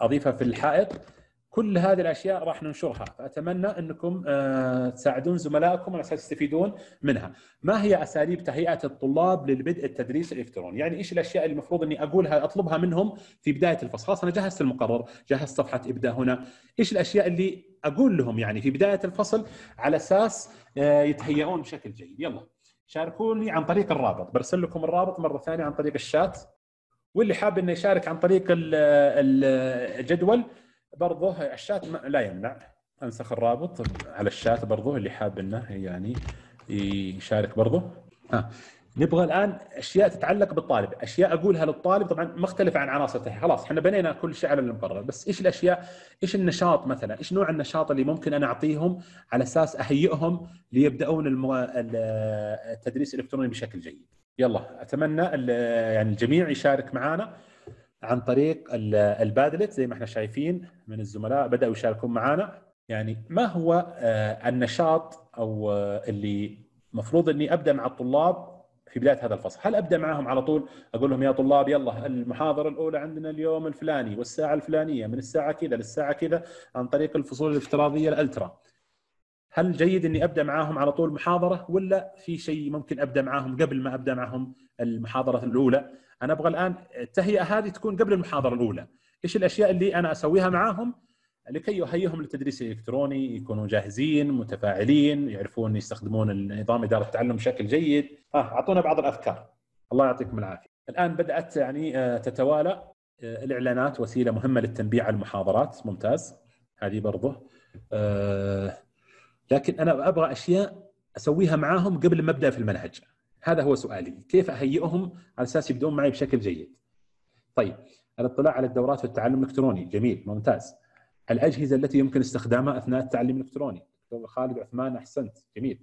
اضيفها في الحائط كل هذه الاشياء راح ننشرها فاتمنى انكم آه، تساعدون زملائكم على اساس يستفيدون منها. ما هي اساليب تهيئه الطلاب للبدء التدريس الالكتروني؟ يعني ايش الاشياء اللي المفروض اني اقولها اطلبها منهم في بدايه الفصل؟ خلاص انا جهزت المقرر، جهزت صفحه ابدا هنا، ايش الاشياء اللي اقول لهم يعني في بدايه الفصل على اساس آه، يتهيئون بشكل جيد؟ يلا شاركوني عن طريق الرابط، برسل لكم الرابط مره ثانيه عن طريق الشات واللي حاب انه يشارك عن طريق الجدول برضه الشات لا يمنع انسخ الرابط على الشات برضه اللي حاب انه يعني يشارك برضه ها نبغى الان اشياء تتعلق بالطالب، اشياء اقولها للطالب طبعا مختلفه عن عناصر التحقيق، خلاص احنا بنينا كل شيء على المقرر، بس ايش الاشياء؟ ايش النشاط مثلا؟ ايش نوع النشاط اللي ممكن انا اعطيهم على اساس اهيئهم ليبداون التدريس الالكتروني بشكل جيد. يلا اتمنى يعني الجميع يشارك معنا عن طريق البادلت زي ما احنا شايفين من الزملاء بداوا يشاركون معنا يعني ما هو آه، النشاط او آه، اللي المفروض اني ابدا مع الطلاب في بدايه هذا الفصل، هل ابدا معهم على طول اقول لهم يا طلاب يلا المحاضره الاولى عندنا اليوم الفلاني والساعه الفلانيه من الساعه كذا للساعه كذا عن طريق الفصول الافتراضيه الالترا. هل جيد اني ابدا معاهم على طول محاضره ولا في شيء ممكن ابدا معاهم قبل ما ابدا معهم المحاضره الاولى انا ابغى الان التهيئه هذه تكون قبل المحاضره الاولى ايش الاشياء اللي انا اسويها معاهم لكي يهيئهم للتدريس الالكتروني يكونوا جاهزين متفاعلين يعرفون يستخدمون نظام اداره التعلم بشكل جيد ها آه، اعطونا بعض الافكار الله يعطيكم العافيه الان بدات يعني آه، تتوالى آه، الاعلانات وسيله مهمه للتنبيه على المحاضرات ممتاز هذه برضه لكن انا ابغى اشياء اسويها معاهم قبل ما ابدا في المنهج هذا هو سؤالي كيف اهيئهم على اساس يبدون معي بشكل جيد طيب الاطلاع على الدورات والتعلم الالكتروني جميل ممتاز الاجهزه التي يمكن استخدامها اثناء التعليم الالكتروني دكتور خالد عثمان احسنت جميل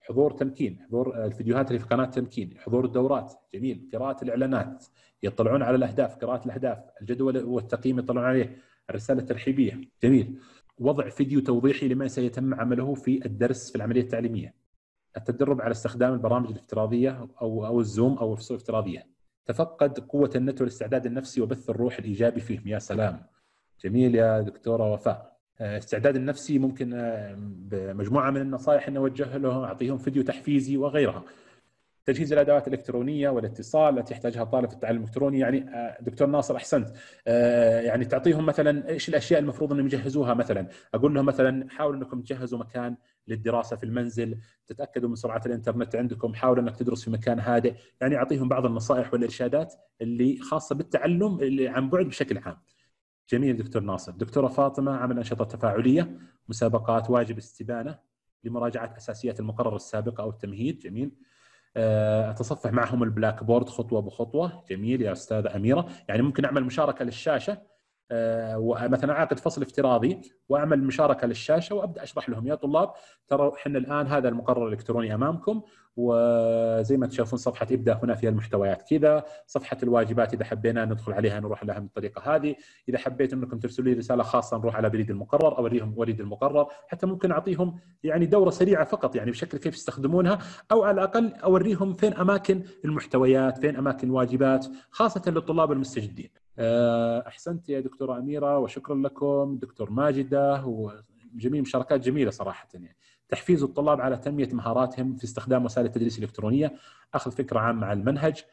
حضور تمكين حضور الفيديوهات اللي في قناه تمكين حضور الدورات جميل قراءه الاعلانات يطلعون على الاهداف قراءه الاهداف الجدول والتقييم يطلعون عليه الرساله الترحيبيه جميل وضع فيديو توضيحي لما سيتم عمله في الدرس في العمليه التعليميه التدرب على استخدام البرامج الافتراضيه او او الزوم او الفصول الافتراضيه تفقد قوه النت والاستعداد النفسي وبث الروح الايجابي فيهم يا سلام جميل يا دكتوره وفاء الاستعداد آه، النفسي ممكن آه، بمجموعه من النصائح نوجه اوجه لهم اعطيهم فيديو تحفيزي وغيرها تجهيز الادوات الالكترونيه والاتصال التي يحتاجها الطالب في التعلم الالكتروني يعني آه، دكتور ناصر احسنت آه، يعني تعطيهم مثلا ايش الاشياء المفروض انهم يجهزوها مثلا اقول لهم مثلا حاولوا انكم تجهزوا مكان للدراسه في المنزل تتاكدوا من سرعه الانترنت عندكم حاولوا انك تدرس في مكان هادئ يعني اعطيهم بعض النصائح والارشادات اللي خاصه بالتعلم اللي عن بعد بشكل عام جميل دكتور ناصر دكتوره فاطمه عمل انشطه تفاعليه مسابقات واجب استبانه لمراجعه اساسيات المقرر السابقه او التمهيد جميل آه، اتصفح معهم البلاك بورد خطوه بخطوه جميل يا استاذه اميره يعني ممكن اعمل مشاركه للشاشه آه، ومثلا اعقد فصل افتراضي واعمل مشاركه للشاشه وابدا اشرح لهم يا طلاب ترى احنا الان هذا المقرر الالكتروني امامكم وزي ما تشوفون صفحه ابدا هنا فيها المحتويات كذا صفحه الواجبات اذا حبينا ندخل عليها نروح لها من الطريقه هذه اذا حبيت انكم ترسلوا لي رساله خاصه نروح على بريد المقرر او اريهم وريد المقرر حتى ممكن اعطيهم يعني دوره سريعه فقط يعني بشكل كيف يستخدمونها او على الاقل اوريهم فين اماكن المحتويات فين اماكن الواجبات خاصه للطلاب المستجدين آه، احسنت يا دكتوره اميره وشكرا لكم دكتور ماجده وجميع مشاركات جميله صراحه يعني تحفيز الطلاب على تنميه مهاراتهم في استخدام وسائل التدريس الالكترونيه، اخذ فكره عامه عن المنهج،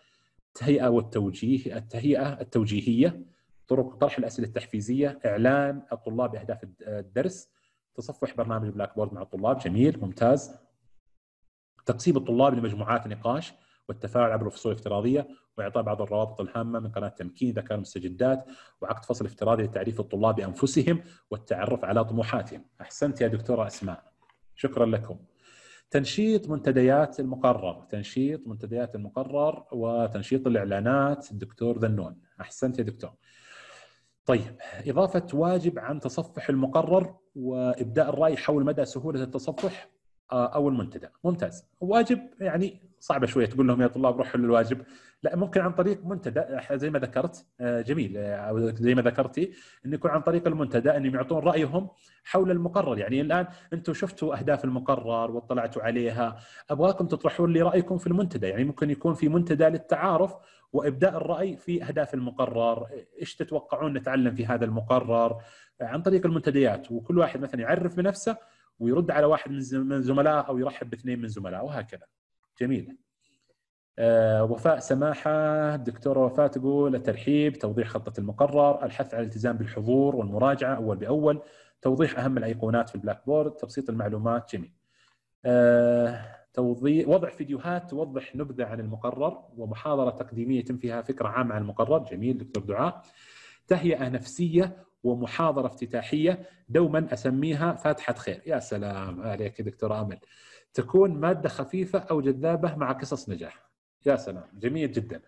التهيئه والتوجيه، التهيئه التوجيهيه، طرق طرح الاسئله التحفيزيه، اعلان الطلاب باهداف الدرس، تصفح برنامج بلاك بورد مع الطلاب، جميل ممتاز. تقسيم الطلاب لمجموعات نقاش والتفاعل عبر الفصول الافتراضيه واعطاء بعض الروابط الهامه من قناه تمكين اذا كانوا مستجدات وعقد فصل افتراضي لتعريف الطلاب بانفسهم والتعرف على طموحاتهم. احسنت يا دكتوره اسماء. شكرا لكم تنشيط منتديات المقرر تنشيط منتديات المقرر وتنشيط الإعلانات الدكتور ذنون أحسنت يا دكتور طيب إضافة واجب عن تصفح المقرر وإبداء الرأي حول مدى سهولة التصفح آه، أو المنتدى ممتاز واجب يعني صعبه شويه تقول لهم يا طلاب روحوا للواجب لا ممكن عن طريق منتدى زي ما ذكرت آه، جميل آه، او زي ما ذكرتي انه يكون عن طريق المنتدى انهم يعطون رايهم حول المقرر يعني الان انتم شفتوا اهداف المقرر واطلعتوا عليها ابغاكم تطرحون لي رايكم في المنتدى يعني ممكن يكون في منتدى للتعارف وابداء الراي في اهداف المقرر ايش تتوقعون نتعلم في هذا المقرر آه، عن طريق المنتديات وكل واحد مثلا يعرف بنفسه ويرد على واحد من زملائه او يرحب باثنين من زملائه وهكذا جميل آه وفاء سماحة الدكتوره وفاء تقول الترحيب توضيح خطة المقرر الحث على الالتزام بالحضور والمراجعة أول بأول توضيح أهم الأيقونات في البلاك بورد تبسيط المعلومات جميل آه توضيح وضع فيديوهات توضح نبذة عن المقرر ومحاضرة تقديمية يتم فيها فكرة عامة عن المقرر جميل دكتور دعاء تهيئة نفسية ومحاضرة افتتاحية دوما أسميها فاتحة خير يا سلام عليك دكتور أمل تكون ماده خفيفه او جذابه مع قصص نجاح يا سلام جميل جدا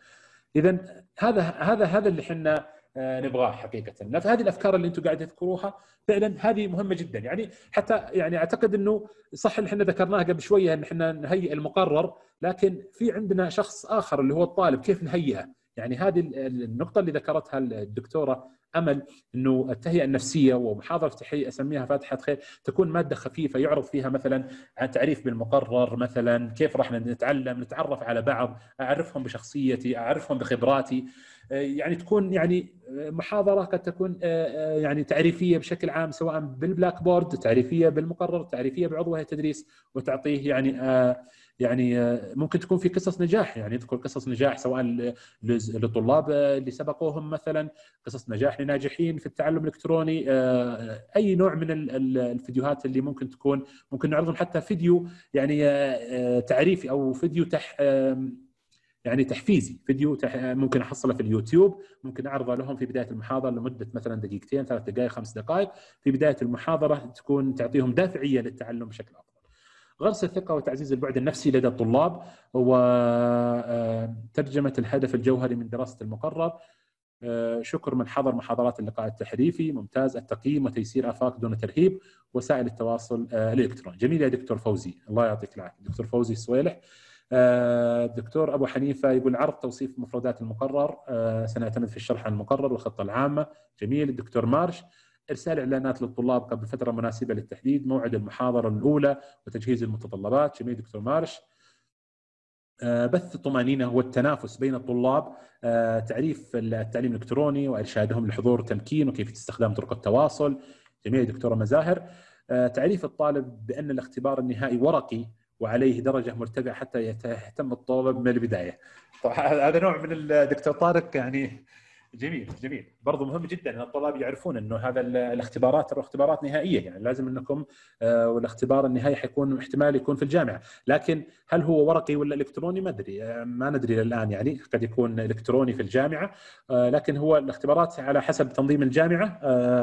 اذا هذا هذا هذا اللي احنا آه، نبغاه حقيقه فهذه الافكار اللي انتم قاعد تذكروها فعلا هذه مهمه جدا يعني حتى يعني اعتقد انه صح اللي احنا ذكرناه قبل شويه ان احنا نهيئ المقرر لكن في عندنا شخص اخر اللي هو الطالب كيف نهيئه يعني هذه النقطه اللي ذكرتها الدكتوره امل انه التهيئه النفسيه ومحاضره ومحاضرتي اسميها فاتحه خير تكون ماده خفيفه يعرض فيها مثلا عن تعريف بالمقرر مثلا كيف راح نتعلم نتعرف على بعض اعرفهم بشخصيتي اعرفهم بخبراتي آه، يعني تكون يعني آه، محاضره قد تكون آه، يعني تعريفيه بشكل عام سواء بالبلاك بورد تعريفيه بالمقرر تعريفيه بعضو هيئه التدريس وتعطيه يعني يعني آه، ممكن تكون في قصص نجاح يعني اذكر قصص نجاح سواء للطلاب آه، اللي سبقوهم مثلا قصص نجاح لناجحين في التعلم الالكتروني آه، اي نوع من الفيديوهات اللي ممكن تكون ممكن نعرضهم حتى فيديو يعني تعريفي او فيديو تح يعني تحفيزي فيديو تح... ممكن احصله في اليوتيوب ممكن اعرضه لهم في بدايه المحاضره لمده مثلا دقيقتين ثلاث دقائق خمس دقائق في بدايه المحاضره تكون تعطيهم دافعيه للتعلم بشكل افضل غرس الثقه وتعزيز البعد النفسي لدى الطلاب وترجمه آه، الهدف الجوهري من دراسه المقرر آه، شكر من حضر محاضرات اللقاء التحريفي ممتاز التقييم وتيسير افاق دون ترهيب وسائل التواصل آه، الالكتروني جميل يا دكتور فوزي الله يعطيك العافيه دكتور فوزي الصويلح الدكتور ابو حنيفه يقول عرض توصيف مفردات المقرر سنعتمد في الشرح عن المقرر والخطه العامه جميل الدكتور مارش ارسال اعلانات للطلاب قبل فتره مناسبه للتحديد موعد المحاضره الاولى وتجهيز المتطلبات جميل دكتور مارش آه، بث الطمأنينة هو التنافس بين الطلاب آه، تعريف التعليم الإلكتروني وإرشادهم لحضور تمكين وكيفية استخدام طرق التواصل جميل دكتورة مزاهر آه، تعريف الطالب بأن الاختبار النهائي ورقي وعليه درجة مرتفعة حتى يهتم الطالب من البداية هذا نوع من الدكتور طارق يعني جميل جميل برضو مهم جدا ان الطلاب يعرفون انه هذا الاختبارات ترى اختبارات نهائيه يعني لازم انكم آه، والاختبار النهائي حيكون احتمال يكون في الجامعه لكن هل هو ورقي ولا الكتروني ما ادري آه، ما ندري الان يعني قد يكون الكتروني في الجامعه آه، لكن هو الاختبارات على حسب تنظيم الجامعه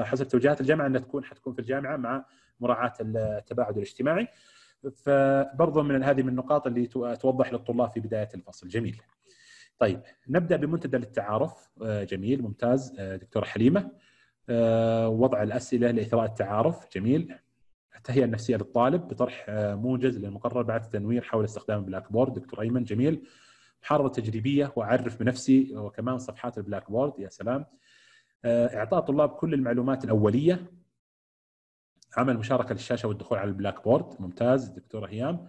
حسب توجيهات الجامعه انها تكون حتكون في الجامعه مع مراعاه التباعد الاجتماعي فبرضه من هذه من النقاط اللي توضح للطلاب في بدايه الفصل جميل طيب نبدا بمنتدى للتعارف آه، جميل ممتاز آه، دكتوره حليمه آه، وضع الاسئله لاثراء التعارف جميل التهيئه النفسيه للطالب بطرح موجز للمقرر بعد التنوير حول استخدام البلاك بورد دكتور ايمن جميل محاضره تجريبيه واعرف بنفسي وكمان صفحات البلاك بورد يا سلام اعطاء الطلاب كل المعلومات الاوليه عمل مشاركه للشاشه والدخول على البلاك بورد ممتاز دكتوره هيام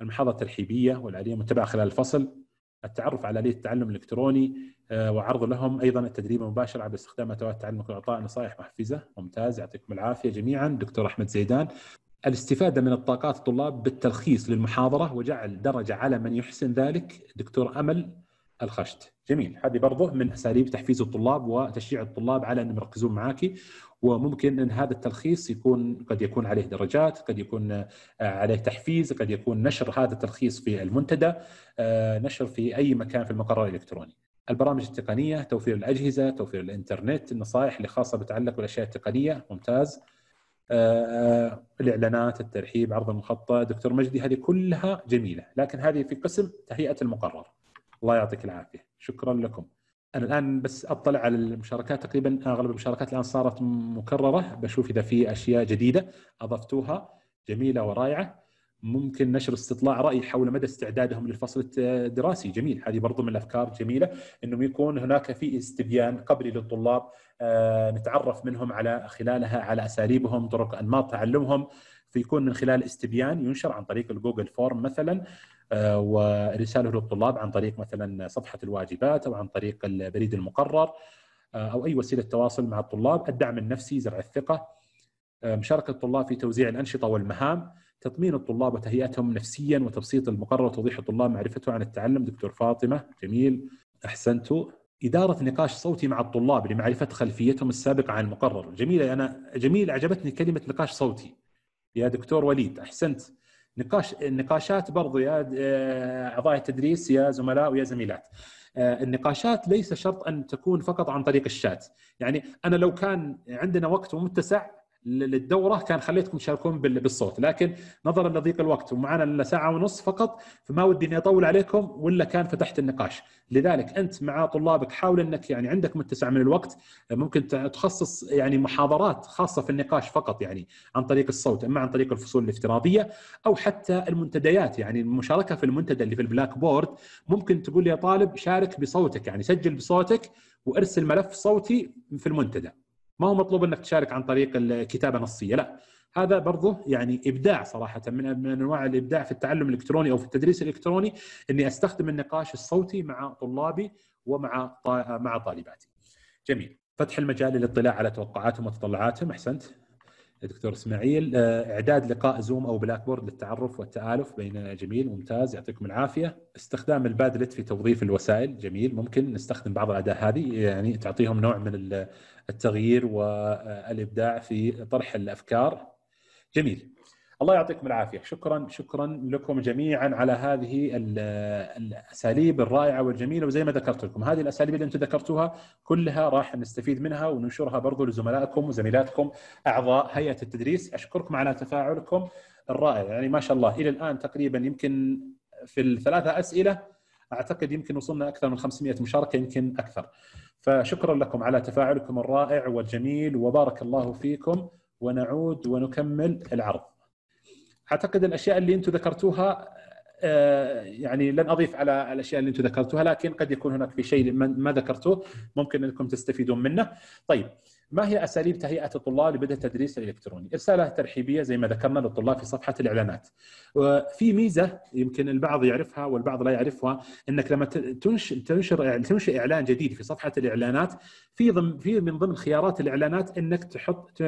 المحاضره الترحيبيه والعاديه متبعه خلال الفصل التعرف على آلية التعلم الإلكتروني آه، وعرض لهم أيضا التدريب المباشر عبر استخدام أدوات التعلم وإعطاء نصائح محفزة ممتاز يعطيكم العافية جميعا دكتور أحمد زيدان الاستفادة من الطاقات الطلاب بالتلخيص للمحاضرة وجعل درجة على من يحسن ذلك دكتور أمل الخشت جميل هذه برضه من أساليب تحفيز الطلاب وتشجيع الطلاب على أنهم يركزون معاكي وممكن ان هذا التلخيص يكون قد يكون عليه درجات، قد يكون آه، عليه تحفيز، قد يكون نشر هذا التلخيص في المنتدى، آه، نشر في اي مكان في المقر الالكتروني. البرامج التقنيه، توفير الاجهزه، توفير الانترنت، النصائح اللي خاصه بتعلق بالاشياء التقنيه، ممتاز. آه، الاعلانات، الترحيب، عرض المخطط، دكتور مجدي هذه كلها جميله، لكن هذه في قسم تهيئه المقرر. الله يعطيك العافيه، شكرا لكم. انا الان بس اطلع على المشاركات تقريبا اغلب المشاركات الان صارت مكرره بشوف اذا في اشياء جديده اضفتوها جميله ورائعه ممكن نشر استطلاع راي حول مدى استعدادهم للفصل الدراسي جميل هذه برضو من الافكار جميله انه يكون هناك في استبيان قبلي للطلاب آه، نتعرف منهم على خلالها على اساليبهم طرق انماط تعلمهم فيكون من خلال استبيان ينشر عن طريق الجوجل فورم مثلا آه، وارساله للطلاب عن طريق مثلا صفحه الواجبات او عن طريق البريد المقرر آه، او اي وسيله تواصل مع الطلاب، الدعم النفسي، زرع الثقه، آه، مشاركه الطلاب في توزيع الانشطه والمهام، تطمين الطلاب وتهيئتهم نفسيا وتبسيط المقرر وتوضيح الطلاب معرفته عن التعلم، دكتور فاطمه جميل احسنتوا، إدارة نقاش صوتي مع الطلاب لمعرفة خلفيتهم السابقة عن المقرر جميلة أنا جميل أعجبتني كلمة نقاش صوتي يا دكتور وليد أحسنت نقاش النقاشات برضو يا آه، اعضاء التدريس يا زملاء ويا زميلات آه، النقاشات ليس شرط ان تكون فقط عن طريق الشات يعني انا لو كان عندنا وقت ومتسع للدوره كان خليتكم تشاركون بالصوت لكن نظرا لضيق الوقت ومعنا الا ساعه ونص فقط فما ودي اني اطول عليكم ولا كان فتحت النقاش لذلك انت مع طلابك حاول انك يعني عندك متسع من الوقت ممكن تخصص يعني محاضرات خاصه في النقاش فقط يعني عن طريق الصوت اما عن طريق الفصول الافتراضيه او حتى المنتديات يعني المشاركه في المنتدى اللي في البلاك بورد ممكن تقول يا طالب شارك بصوتك يعني سجل بصوتك وارسل ملف صوتي في المنتدى ما هو مطلوب انك تشارك عن طريق الكتابه نصيه لا هذا برضه يعني ابداع صراحه من من انواع الابداع في التعلم الالكتروني او في التدريس الالكتروني اني استخدم النقاش الصوتي مع طلابي ومع مع طالباتي. جميل، فتح المجال للاطلاع على توقعاتهم وتطلعاتهم احسنت دكتور اسماعيل آه، اعداد لقاء زوم او بلاك بورد للتعرف والتالف بين جميل ممتاز يعطيكم العافيه استخدام البادلت في توظيف الوسائل جميل ممكن نستخدم بعض الاداه هذه يعني تعطيهم نوع من التغيير والابداع في طرح الافكار جميل الله يعطيكم العافيه شكرا شكرا لكم جميعا على هذه الاساليب الرائعه والجميله وزي ما ذكرت لكم هذه الاساليب اللي انتم ذكرتوها كلها راح نستفيد منها وننشرها برضو لزملائكم وزميلاتكم اعضاء هيئه التدريس اشكركم على تفاعلكم الرائع يعني ما شاء الله الى الان تقريبا يمكن في الثلاثه اسئله اعتقد يمكن وصلنا اكثر من 500 مشاركه يمكن اكثر فشكرا لكم على تفاعلكم الرائع والجميل وبارك الله فيكم ونعود ونكمل العرض اعتقد الاشياء اللي انتم ذكرتوها آه، يعني لن اضيف على الاشياء اللي انتم ذكرتوها لكن قد يكون هناك في شيء ما ذكرتوه ممكن انكم تستفيدون منه. طيب ما هي اساليب تهيئه الطلاب لبدء التدريس الالكتروني؟ رساله ترحيبيه زي ما ذكرنا للطلاب في صفحه الاعلانات. وفي ميزه يمكن البعض يعرفها والبعض لا يعرفها انك لما تنشر تنشئ اعلان جديد في صفحه الاعلانات في ضمن في من ضمن خيارات الاعلانات انك تحط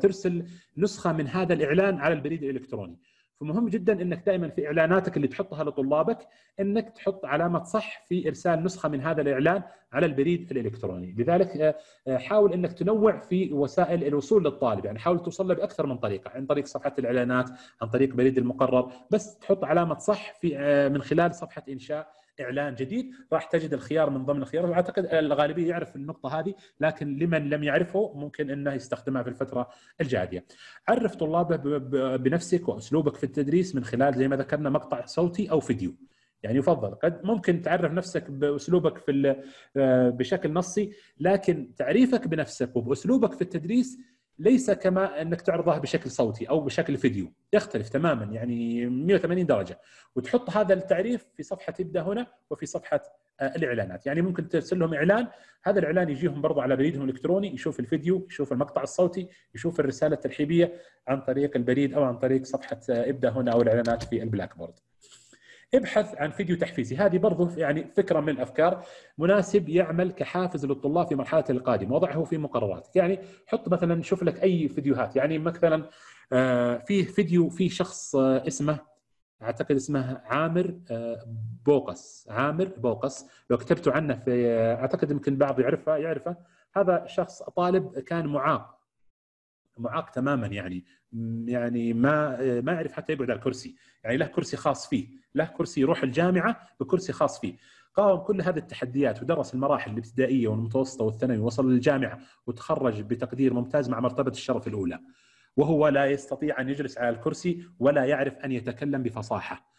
ترسل نسخه من هذا الاعلان على البريد الالكتروني. فمهم جدا انك دائما في اعلاناتك اللي تحطها لطلابك انك تحط علامه صح في ارسال نسخه من هذا الاعلان على البريد الالكتروني، لذلك آه، آه، حاول انك تنوع في وسائل الوصول للطالب، يعني حاول توصل له باكثر من طريقه، عن طريق صفحه الاعلانات، عن طريق بريد المقرر، بس تحط علامه صح في آه، من خلال صفحه انشاء اعلان جديد راح تجد الخيار من ضمن الخيارات واعتقد الغالبيه يعرف النقطه هذه لكن لمن لم يعرفه ممكن انه يستخدمها في الفتره الجايه. عرف طلابه بنفسك واسلوبك في التدريس من خلال زي ما ذكرنا مقطع صوتي او فيديو. يعني يفضل قد ممكن تعرف نفسك باسلوبك في آه، بشكل نصي لكن تعريفك بنفسك وباسلوبك في التدريس ليس كما انك تعرضها بشكل صوتي او بشكل فيديو يختلف تماما يعني 180 درجه وتحط هذا التعريف في صفحه ابدا هنا وفي صفحه آه، الاعلانات يعني ممكن ترسل لهم اعلان هذا الاعلان يجيهم برضه على بريدهم الالكتروني يشوف الفيديو يشوف المقطع الصوتي يشوف الرساله الترحيبيه عن طريق البريد او عن طريق صفحه آه، ابدا هنا او الاعلانات في البلاك بورد ابحث عن فيديو تحفيزي هذه برضه يعني فكره من الافكار مناسب يعمل كحافز للطلاب في مرحله القادمه وضعه في مقرراتك يعني حط مثلا شوف لك اي فيديوهات يعني مثلا آه، في فيديو في شخص آه، اسمه اعتقد اسمه عامر آه، بوقس عامر بوقس لو كتبتوا عنه في اعتقد يمكن بعض يعرفه يعرفه هذا شخص طالب كان معاق معاق تماما يعني يعني ما ما يعرف حتى يقعد على الكرسي يعني له كرسي خاص فيه له كرسي يروح الجامعه بكرسي خاص فيه قاوم كل هذه التحديات ودرس المراحل الابتدائيه والمتوسطه والثانوي وصل للجامعه وتخرج بتقدير ممتاز مع مرتبه الشرف الاولى وهو لا يستطيع ان يجلس على الكرسي ولا يعرف ان يتكلم بفصاحه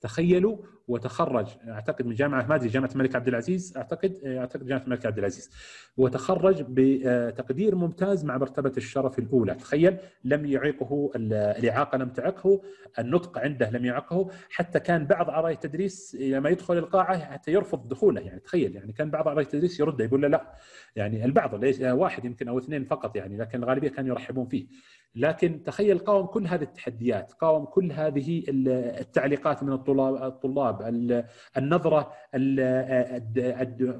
تخيلوا وتخرج اعتقد من جامعه ما ادري جامعه الملك عبد العزيز اعتقد إيه، اعتقد جامعه الملك عبد العزيز وتخرج بتقدير آه، ممتاز مع مرتبه الشرف الاولى تخيل لم يعيقه الاعاقه لم تعقه النطق عنده لم يعقه حتى كان بعض اعضاء التدريس لما يدخل القاعه حتى يرفض دخوله يعني تخيل يعني كان بعض اعضاء التدريس يرده يقول له لا يعني البعض ليش واحد يمكن او اثنين فقط يعني لكن الغالبيه كانوا يرحبون فيه لكن تخيل قاوم كل هذه التحديات قاوم كل هذه التعليقات من الطلاب, الطلاب النظرة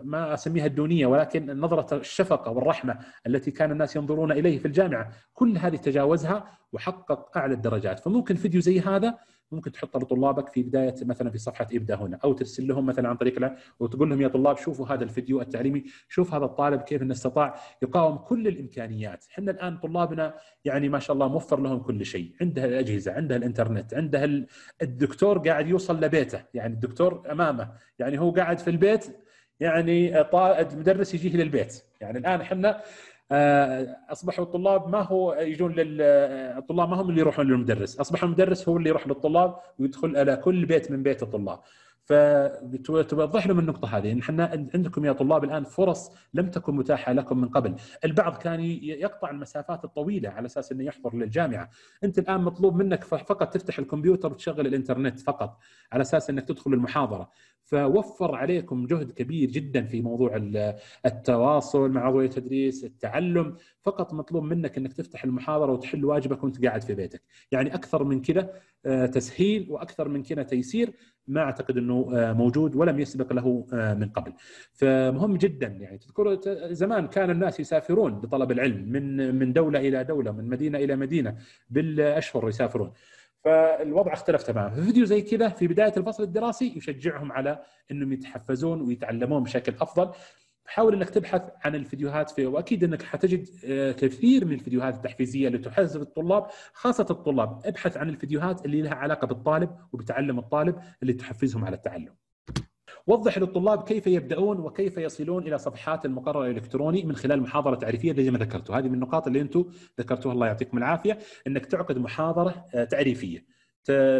ما أسميها الدونية ولكن نظرة الشفقة والرحمة التي كان الناس ينظرون إليه في الجامعة كل هذه تجاوزها وحقق أعلى الدرجات فممكن فيديو زي هذا ممكن تحطها لطلابك في بدايه مثلا في صفحه ابدا هنا او ترسل لهم مثلا عن طريق وتقول لهم يا طلاب شوفوا هذا الفيديو التعليمي شوف هذا الطالب كيف انه استطاع يقاوم كل الامكانيات احنا الان طلابنا يعني ما شاء الله موفر لهم كل شيء عندها الاجهزه عندها الانترنت عندها الدكتور قاعد يوصل لبيته يعني الدكتور امامه يعني هو قاعد في البيت يعني المدرس يجيه للبيت يعني الان احنا آه، اصبحوا الطلاب ما هو يجون لل آه، الطلاب ما هم اللي يروحون للمدرس، اصبح المدرس هو اللي يروح للطلاب ويدخل على كل بيت من بيت الطلاب، فتوضح لهم النقطة هذه إن احنا عندكم يا طلاب الآن فرص لم تكن متاحة لكم من قبل، البعض كان يقطع المسافات الطويلة على أساس أنه يحضر للجامعة، أنت الآن مطلوب منك فقط تفتح الكمبيوتر وتشغل الإنترنت فقط على أساس أنك تدخل المحاضرة، فوفر عليكم جهد كبير جدا في موضوع التواصل مع عضوية التدريس، التعلم، فقط مطلوب منك انك تفتح المحاضره وتحل واجبك وانت قاعد في بيتك، يعني اكثر من كذا آه، تسهيل واكثر من كذا تيسير ما اعتقد انه آه، موجود ولم يسبق له آه، من قبل. فمهم جدا يعني تذكر زمان كان الناس يسافرون لطلب العلم من من دوله الى دوله، من مدينه الى مدينه بالاشهر يسافرون. فالوضع اختلف تماما، فيديو زي كذا في بدايه الفصل الدراسي يشجعهم على انهم يتحفزون ويتعلمون بشكل افضل. حاول انك تبحث عن الفيديوهات في واكيد انك حتجد آه، كثير من الفيديوهات التحفيزيه اللي تحفز الطلاب خاصه الطلاب ابحث عن الفيديوهات اللي لها علاقه بالطالب وبتعلم الطالب اللي تحفزهم على التعلم وضح للطلاب كيف يبدأون وكيف يصلون إلى صفحات المقرر الإلكتروني من خلال محاضرة تعريفية زي ما ذكرتوا هذه من النقاط اللي أنتم ذكرتوها الله يعطيكم العافية أنك تعقد محاضرة آه، تعريفية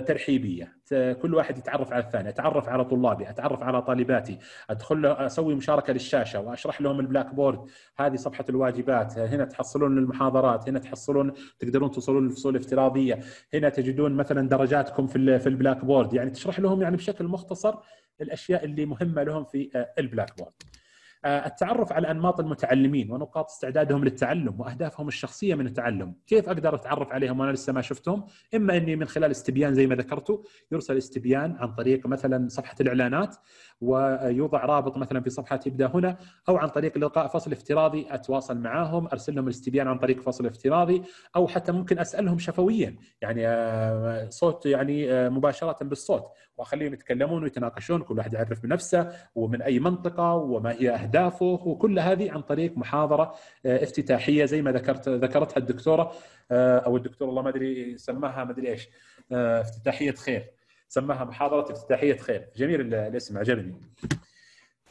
ترحيبيه كل واحد يتعرف على الثاني اتعرف على طلابي اتعرف على طالباتي ادخل اسوي مشاركه للشاشه واشرح لهم البلاك بورد هذه صفحه الواجبات هنا تحصلون المحاضرات هنا تحصلون تقدرون توصلون للفصول الافتراضيه هنا تجدون مثلا درجاتكم في في البلاك بورد يعني تشرح لهم يعني بشكل مختصر الاشياء اللي مهمه لهم في آه، البلاك بورد التعرف على انماط المتعلمين ونقاط استعدادهم للتعلم واهدافهم الشخصيه من التعلم، كيف اقدر اتعرف عليهم وانا لسه ما شفتهم؟ اما اني من خلال استبيان زي ما ذكرتوا، يرسل استبيان عن طريق مثلا صفحه الاعلانات ويوضع رابط مثلا في صفحه ابدا هنا او عن طريق لقاء فصل افتراضي اتواصل معاهم ارسل لهم الاستبيان عن طريق فصل افتراضي او حتى ممكن اسالهم شفويا يعني آه، صوت يعني آه، مباشره بالصوت واخليهم يتكلمون ويتناقشون كل واحد يعرف من نفسه ومن اي منطقه وما هي اهدافه وكل هذه عن طريق محاضره آه، افتتاحيه زي ما ذكرت ذكرتها الدكتوره او الدكتور والله ما ادري سماها ما ادري ايش افتتاحيه خير سماها محاضره افتتاحيه خير جميل الاسم عجبني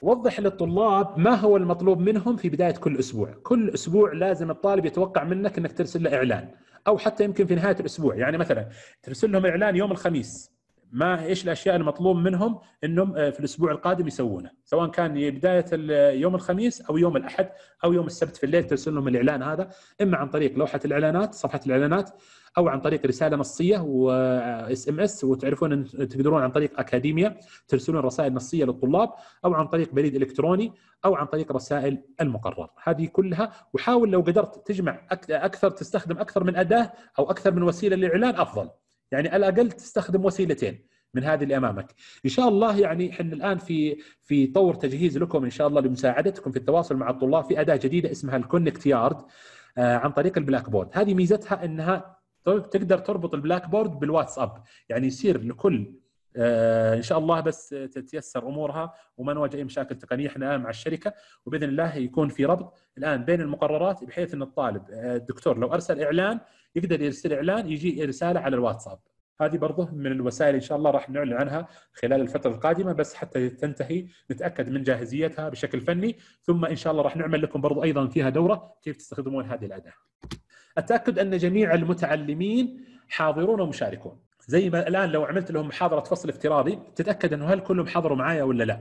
وضح للطلاب ما هو المطلوب منهم في بدايه كل اسبوع كل اسبوع لازم الطالب يتوقع منك انك ترسل له اعلان او حتى يمكن في نهايه الاسبوع يعني مثلا ترسل لهم اعلان يوم الخميس ما ايش الاشياء المطلوب منهم انهم آه، في الاسبوع القادم يسوونه سواء كان بدايه يوم الخميس او يوم الاحد او يوم السبت في الليل ترسل لهم الاعلان هذا اما عن طريق لوحه الاعلانات صفحه الاعلانات او عن طريق رساله نصيه واس ام اس وتعرفون ان تقدرون عن طريق اكاديميا ترسلون رسائل نصيه للطلاب او عن طريق بريد الكتروني او عن طريق رسائل المقرر هذه كلها وحاول لو قدرت تجمع اكثر تستخدم اكثر من اداه او اكثر من وسيله للاعلان افضل يعني على الاقل تستخدم وسيلتين من هذه اللي امامك ان شاء الله يعني احنا الان في في طور تجهيز لكم ان شاء الله لمساعدتكم في التواصل مع الطلاب في اداه جديده اسمها الكونكت يارد آه، عن طريق البلاك بورد هذه ميزتها انها تقدر تربط البلاك بورد بالواتساب يعني يصير لكل آه، ان شاء الله بس تتيسر امورها وما نواجه اي مشاكل تقنيه احنا الان مع الشركه وباذن الله يكون في ربط الان بين المقررات بحيث ان الطالب آه، الدكتور لو ارسل اعلان يقدر يرسل اعلان يجي رساله على الواتساب هذه برضه من الوسائل ان شاء الله راح نعلن عنها خلال الفتره القادمه بس حتى تنتهي نتاكد من جاهزيتها بشكل فني ثم ان شاء الله راح نعمل لكم برضه ايضا فيها دوره كيف تستخدمون هذه الاداه اتاكد ان جميع المتعلمين حاضرون ومشاركون زي ما الان لو عملت لهم محاضره فصل افتراضي تتاكد انه هل كلهم حضروا معايا ولا لا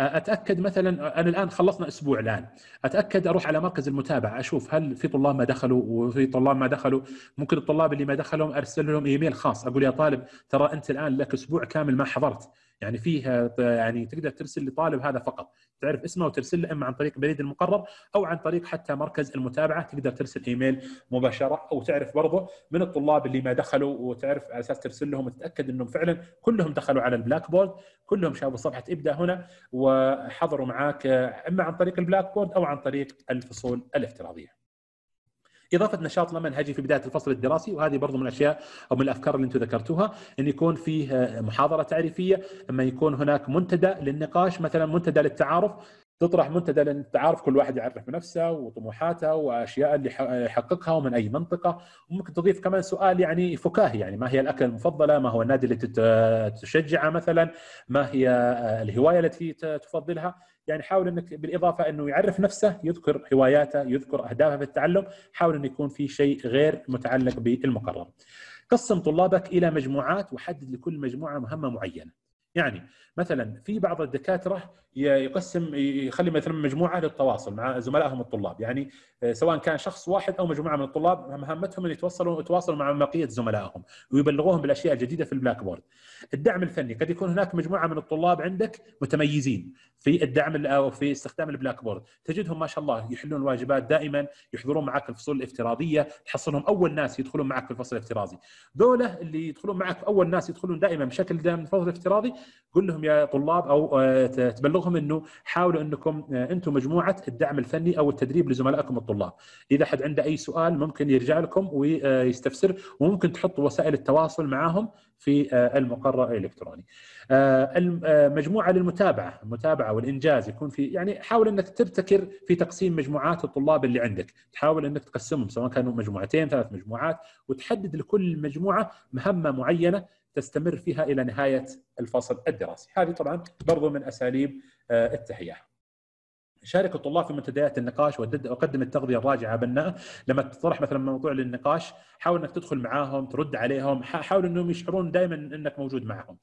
اتاكد مثلا انا الان خلصنا اسبوع الان اتاكد اروح على مركز المتابعه اشوف هل في طلاب ما دخلوا وفي طلاب ما دخلوا ممكن الطلاب اللي ما دخلوا ارسل لهم ايميل خاص اقول يا طالب ترى انت الان لك اسبوع كامل ما حضرت يعني فيها يعني تقدر ترسل لطالب هذا فقط تعرف اسمه وترسل له اما عن طريق بريد المقرر او عن طريق حتى مركز المتابعه تقدر ترسل ايميل مباشره او تعرف برضه من الطلاب اللي ما دخلوا وتعرف على اساس ترسل لهم وتتاكد انهم فعلا كلهم دخلوا على البلاك بورد كلهم شافوا صفحه ابدا هنا وحضروا معاك اما عن طريق البلاك بورد او عن طريق الفصول الافتراضيه. اضافه نشاط منهجي في بدايه الفصل الدراسي وهذه برضو من الاشياء او من الافكار اللي انتم ذكرتوها ان يكون فيه آه، محاضره تعريفيه اما يكون هناك منتدى للنقاش مثلا منتدى للتعارف تطرح منتدى للتعارف كل واحد يعرف نفسه وطموحاته واشياء اللي آه، يحققها ومن اي منطقه وممكن تضيف كمان سؤال يعني فكاهي يعني ما هي الاكله المفضله ما هو النادي اللي تشجعه مثلا ما هي آه، الهوايه التي تفضلها يعني حاول انك بالاضافه انه يعرف نفسه يذكر هواياته يذكر اهدافه في التعلم حاول انه يكون في شيء غير متعلق بالمقرر قسم طلابك الى مجموعات وحدد لكل مجموعه مهمه معينه يعني مثلا في بعض الدكاتره يقسم يخلي مثلا مجموعه للتواصل مع زملائهم الطلاب يعني آه، سواء كان شخص واحد او مجموعه من الطلاب مهمتهم ان يتواصلوا يتواصلوا مع بقيه زملائهم ويبلغوهم بالاشياء الجديده في البلاك بورد. الدعم الفني قد يكون هناك مجموعه من الطلاب عندك متميزين في الدعم او في استخدام البلاك بورد، تجدهم ما شاء الله يحلون الواجبات دائما، يحضرون معك الفصول الافتراضيه، تحصلهم اول ناس يدخلون معك في الفصل الافتراضي. دولة اللي يدخلون معك اول ناس يدخلون دائما بشكل دائم الفصل الافتراضي، قل لهم يا طلاب او آه، تبلغهم لهم انه حاولوا انكم آه، انتم مجموعه الدعم الفني او التدريب لزملائكم الطلاب اذا حد عنده اي سؤال ممكن يرجع لكم ويستفسر وممكن تحطوا وسائل التواصل معهم في آه، المقرر الالكتروني. آه، المجموعه للمتابعه، المتابعه والانجاز يكون في يعني حاول انك تبتكر في تقسيم مجموعات الطلاب اللي عندك، تحاول انك تقسمهم سواء كانوا مجموعتين ثلاث مجموعات وتحدد لكل مجموعه مهمه معينه تستمر فيها الى نهايه الفصل الدراسي. هذه طبعا برضو من اساليب آه، التحيه. شارك الطلاب في منتديات النقاش وقدم التغذيه الراجعه بناء لما تطرح مثلا موضوع للنقاش حاول انك تدخل معاهم ترد عليهم حاول انهم يشعرون دائما انك موجود معهم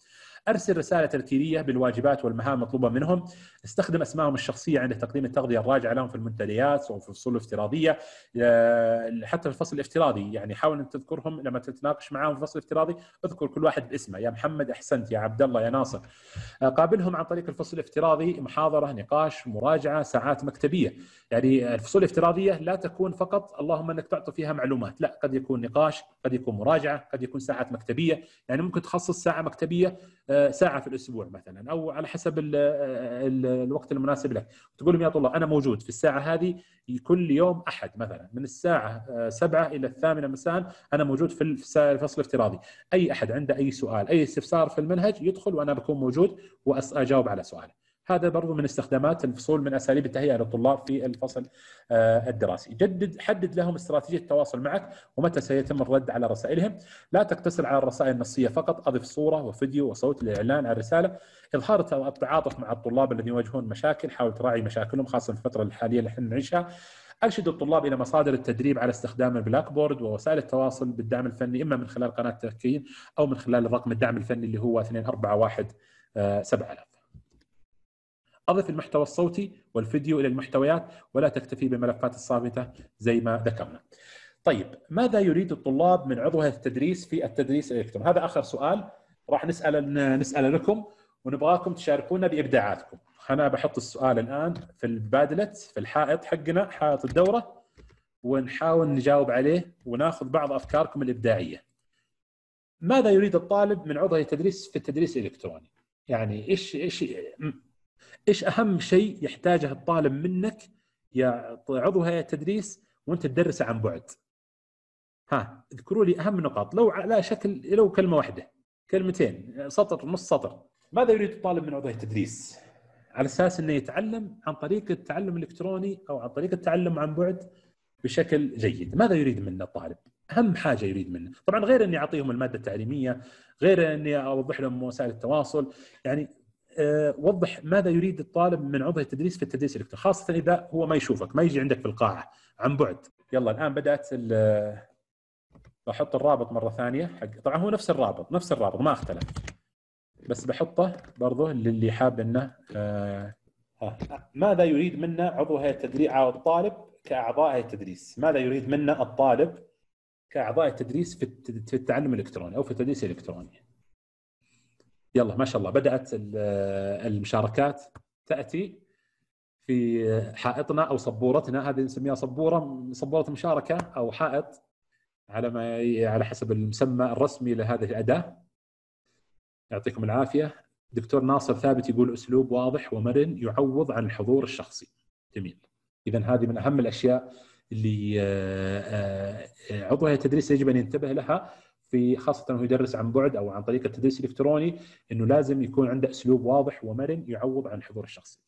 ارسل رساله تذكيريه بالواجبات والمهام المطلوبه منهم استخدم اسمائهم الشخصيه عند تقديم التغذيه الراجعه لهم في المنتديات او في الفصول الافتراضيه آه، حتى في الفصل الافتراضي يعني حاول ان تذكرهم لما تتناقش معاهم في الفصل الافتراضي اذكر كل واحد باسمه يا محمد احسنت يا عبد الله يا ناصر آه، قابلهم عن طريق الفصل الافتراضي محاضره نقاش مراجعه ساعات مكتبيه يعني الفصول الافتراضيه لا تكون فقط اللهم انك تعطي فيها معلومات لا قد يكون نقاش قد يكون مراجعه قد يكون ساعات مكتبيه يعني ممكن تخصص ساعه مكتبيه آه، آه، ساعه في الاسبوع مثلا او على حسب آه، الوقت المناسب لك تقول لهم يا طلاب انا موجود في الساعه هذه كل يوم احد مثلا من الساعه 7 آه، الى الثامنه مساء انا موجود في الفصل الافتراضي اي احد عنده اي سؤال اي استفسار في المنهج يدخل وانا بكون موجود واجاوب على سؤاله هذا برضو من استخدامات الفصول من اساليب التهيئه للطلاب في الفصل آه، الدراسي جدد حدد لهم استراتيجيه التواصل معك ومتى سيتم الرد على رسائلهم لا تقتصر على الرسائل النصيه فقط اضف صوره وفيديو وصوت للاعلان عن الرساله اظهار التعاطف مع الطلاب الذين يواجهون مشاكل حاول تراعي مشاكلهم خاصه في الفتره الحاليه اللي احنا نعيشها ارشد الطلاب الى مصادر التدريب على استخدام البلاك بورد ووسائل التواصل بالدعم الفني اما من خلال قناه تمكين او من خلال الرقم الدعم الفني اللي هو 241 7000 أضف المحتوى الصوتي والفيديو إلى المحتويات ولا تكتفي بالملفات الصامتة زي ما ذكرنا. طيب ماذا يريد الطلاب من عضوها التدريس في التدريس الإلكتروني؟ هذا آخر سؤال راح نسأل نسأله لكم ونبغاكم تشاركونا بإبداعاتكم. أنا بحط السؤال الآن في البادلت في الحائط حقنا حائط الدورة ونحاول نجاوب عليه وناخذ بعض أفكاركم الإبداعية. ماذا يريد الطالب من عضو التدريس في التدريس الإلكتروني؟ يعني ايش ايش ايش اهم شيء يحتاجه الطالب منك يا عضو هيئه التدريس وانت تدرس عن بعد ها اذكروا لي اهم نقاط لو على شكل لو كلمه واحده كلمتين سطر نص سطر ماذا يريد الطالب من عضو التدريس على اساس انه يتعلم عن طريق التعلم الالكتروني او عن طريق التعلم عن بعد بشكل جيد ماذا يريد منه الطالب اهم حاجه يريد منه طبعا غير اني اعطيهم الماده التعليميه غير اني اوضح لهم وسائل التواصل يعني آه، وضح ماذا يريد الطالب من عضو التدريس في التدريس الالكتروني خاصه اذا هو ما يشوفك ما يجي عندك في القاعه عن بعد يلا الان بدات بحط الرابط مره ثانيه حق طبعا هو نفس الرابط نفس الرابط ما اختلف بس بحطه برضه للي حاب انه آه ماذا يريد منا عضو هيئه التدريس او الطالب كاعضاء هيئه التدريس ماذا يريد منا الطالب كاعضاء التدريس في التعلم الالكتروني او في التدريس الالكتروني يلا ما شاء الله بدات المشاركات تاتي في حائطنا او صبورتنا هذه نسميها صبوره صبوره مشاركه او حائط على ما على حسب المسمى الرسمي لهذه الاداه يعطيكم العافيه دكتور ناصر ثابت يقول اسلوب واضح ومرن يعوض عن الحضور الشخصي جميل اذا هذه من اهم الاشياء اللي هيئه آه، التدريس آه، يجب ان ينتبه لها في خاصه انه يدرس عن بعد او عن طريق التدريس الالكتروني انه لازم يكون عنده اسلوب واضح ومرن يعوض عن الحضور الشخصي.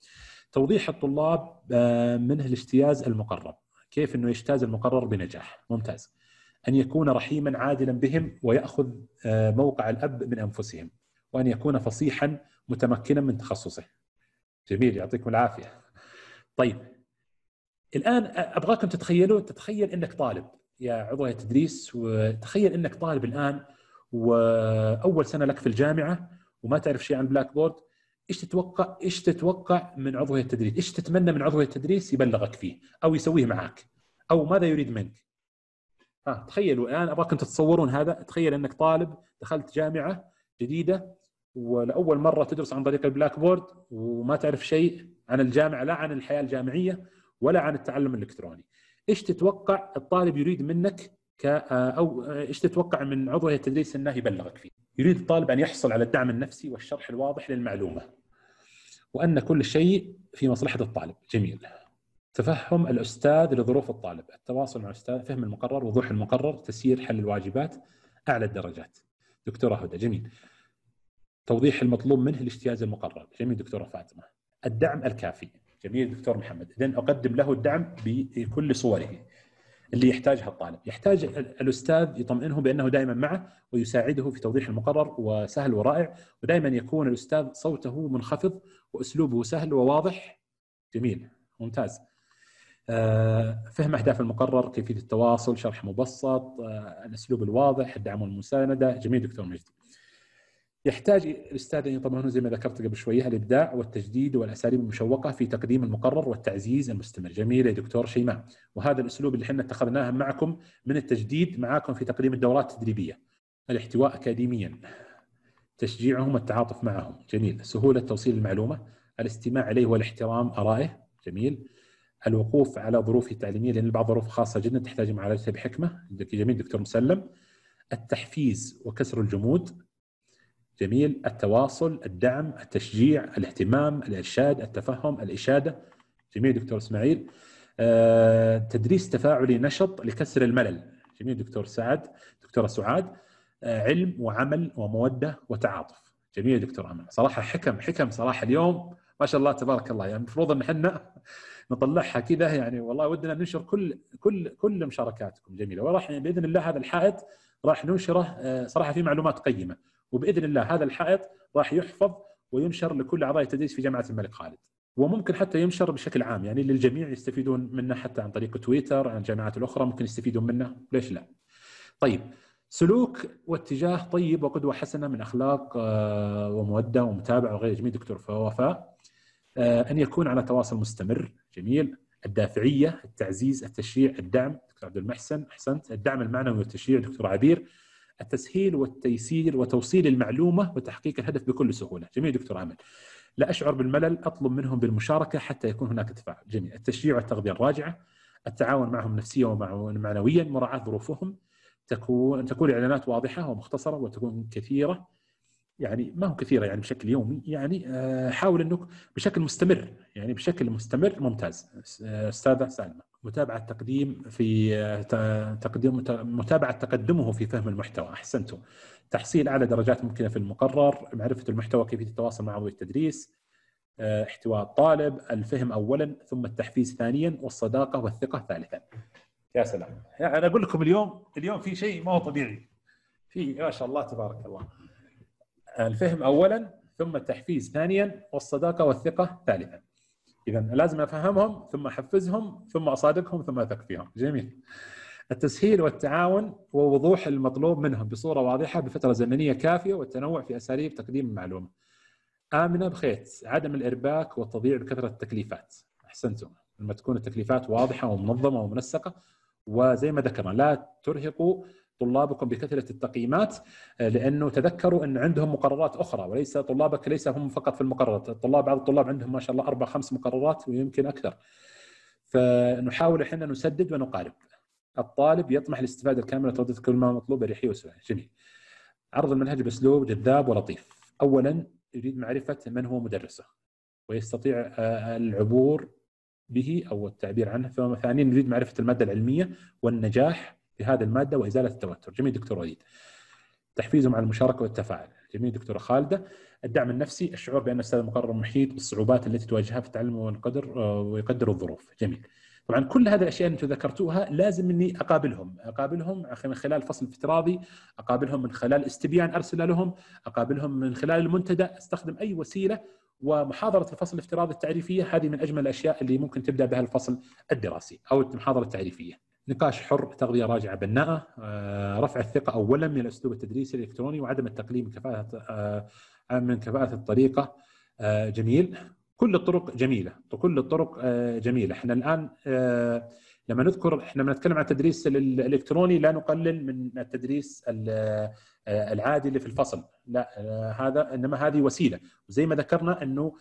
توضيح الطلاب آه، منه الاجتياز المقرر، كيف انه يجتاز المقرر بنجاح، ممتاز. ان يكون رحيما عادلا بهم وياخذ آه، موقع الاب من انفسهم، وان يكون فصيحا متمكنا من تخصصه. جميل يعطيكم العافيه. طيب الان ابغاكم تتخيلوا تتخيل انك طالب يا عضو هيئه تدريس وتخيل انك طالب الان واول سنه لك في الجامعه وما تعرف شيء عن بلاك بورد ايش تتوقع ايش تتوقع من عضو هيئه التدريس؟ ايش تتمنى من عضو هيئه التدريس يبلغك فيه او يسويه معك او ماذا يريد منك؟ ها تخيلوا الان ابغاكم تتصورون هذا تخيل انك طالب دخلت جامعه جديده ولاول مره تدرس عن طريق البلاك بورد وما تعرف شيء عن الجامعه لا عن الحياه الجامعيه ولا عن التعلم الالكتروني. ايش تتوقع الطالب يريد منك ك او ايش تتوقع من عضو هيئه التدريس انه يبلغك فيه؟ يريد الطالب ان يحصل على الدعم النفسي والشرح الواضح للمعلومه وان كل شيء في مصلحه الطالب، جميل. تفهم الاستاذ لظروف الطالب، التواصل مع الاستاذ، فهم المقرر، وضوح المقرر، تسيير حل الواجبات، اعلى الدرجات. دكتوره هدى جميل. توضيح المطلوب منه لاجتياز المقرر، جميل دكتوره فاطمه. الدعم الكافي، جميل دكتور محمد اذا اقدم له الدعم بكل صوره اللي يحتاجها الطالب يحتاج الاستاذ يطمئنه بانه دائما معه ويساعده في توضيح المقرر وسهل ورائع ودائما يكون الاستاذ صوته منخفض واسلوبه سهل وواضح جميل ممتاز آه، فهم اهداف المقرر كيفيه التواصل شرح مبسط آه، الاسلوب الواضح الدعم والمسانده جميل دكتور مجدي يحتاج الاستاذ ان يعني طبعا زي ما ذكرت قبل شويه الابداع والتجديد والاساليب المشوقه في تقديم المقرر والتعزيز المستمر جميل يا دكتور شيماء وهذا الاسلوب اللي احنا اتخذناه معكم من التجديد معاكم في تقديم الدورات التدريبيه الاحتواء اكاديميا تشجيعهم والتعاطف معهم جميل سهوله توصيل المعلومه الاستماع اليه والاحترام ارائه جميل الوقوف على ظروفه التعليميه لان بعض الظروف خاصه جدا تحتاج معالجتها بحكمه جميل دكتور مسلم التحفيز وكسر الجمود جميل التواصل الدعم التشجيع الاهتمام الارشاد التفهم الاشاده جميل دكتور اسماعيل آه، تدريس تفاعلي نشط لكسر الملل جميل دكتور سعد دكتوره سعاد آه، علم وعمل وموده وتعاطف جميل دكتور امل صراحه حكم حكم صراحه اليوم ما شاء الله تبارك الله يعني المفروض ان احنا نطلعها كذا يعني والله ودنا ننشر كل كل كل مشاركاتكم جميله وراح يعني باذن الله هذا الحائط راح ننشره آه، صراحه في معلومات قيمه وباذن الله هذا الحائط راح يحفظ وينشر لكل اعضاء التدريس في جامعه الملك خالد. وممكن حتى ينشر بشكل عام يعني للجميع يستفيدون منه حتى عن طريق تويتر عن الجامعات الاخرى ممكن يستفيدون منه ليش لا؟ طيب سلوك واتجاه طيب وقدوه حسنه من اخلاق آه، وموده ومتابعه وغير جميل دكتور وفاء آه، ان يكون على تواصل مستمر جميل الدافعيه التعزيز التشجيع الدعم دكتور عبد المحسن احسنت الدعم المعنوي والتشجيع دكتور عبير التسهيل والتيسير وتوصيل المعلومه وتحقيق الهدف بكل سهوله جميل دكتور عامل لا اشعر بالملل اطلب منهم بالمشاركه حتى يكون هناك تفاعل جميل التشجيع والتغذيه الراجعه التعاون معهم نفسيا ومعنويا مراعاه ظروفهم تكون تكون الاعلانات واضحه ومختصره وتكون كثيره يعني ما هو كثيره يعني بشكل يومي يعني آه، حاول انك بشكل مستمر يعني بشكل مستمر ممتاز آه، استاذه سالمه متابعة تقديم في تقديم متابعة تقدمه في فهم المحتوى أحسنتم تحصيل أعلى درجات ممكنة في المقرر معرفة المحتوى كيفية التواصل مع عضو التدريس آه، احتواء الطالب الفهم أولا ثم التحفيز ثانيا والصداقة والثقة ثالثا يا سلام يعني أنا أقول لكم اليوم اليوم في شيء ما هو طبيعي في ما شاء الله تبارك الله الفهم أولا ثم التحفيز ثانيا والصداقة والثقة ثالثا اذا لازم افهمهم ثم احفزهم ثم اصادقهم ثم اثق فيهم جميل التسهيل والتعاون ووضوح المطلوب منهم بصوره واضحه بفتره زمنيه كافيه والتنوع في اساليب تقديم المعلومه. امنه بخيت عدم الارباك والتضييع بكثره التكليفات. احسنتم لما تكون التكليفات واضحه ومنظمه ومنسقه وزي ما ذكرنا لا ترهقوا طلابكم بكثره التقييمات آه، لانه تذكروا ان عندهم مقررات اخرى وليس طلابك ليس هم فقط في المقررات، الطلاب بعض الطلاب عندهم ما شاء الله اربع خمس مقررات ويمكن اكثر. فنحاول احنا نسدد ونقارب. الطالب يطمح للاستفاده الكامله وتردد كل ما مطلوب اريحيه وسهوله. جميل. عرض المنهج باسلوب جذاب ولطيف. اولا يريد معرفه من هو مدرسه ويستطيع آه، العبور به او التعبير عنه، ثم ثانيا نريد معرفه الماده العلميه والنجاح بهذه الماده وازاله التوتر جميل دكتور وليد تحفيزهم على المشاركه والتفاعل جميل دكتوره خالده الدعم النفسي الشعور بان الاستاذ المقرر محيط بالصعوبات التي تواجهها في التعلم والقدر آه، ويقدر الظروف جميل طبعا كل هذه الاشياء اللي انتم ذكرتوها لازم اني اقابلهم اقابلهم من خلال فصل افتراضي اقابلهم من خلال استبيان ارسله لهم اقابلهم من خلال المنتدى استخدم اي وسيله ومحاضره الفصل الافتراضي التعريفيه هذه من اجمل الاشياء اللي ممكن تبدا بها الفصل الدراسي او المحاضره التعريفيه نقاش حر تغذيه راجعه بناءه آه، رفع الثقه اولا من الاسلوب التدريسي الالكتروني وعدم التقليل من كفاءه آه، من كفاءه الطريقه آه، جميل كل الطرق جميله كل الطرق جميله احنا الان لما نذكر احنا لما نتكلم عن التدريس الالكتروني لا نقلل من التدريس العادي اللي في الفصل لا هذا انما هذه وسيله وزي ما ذكرنا انه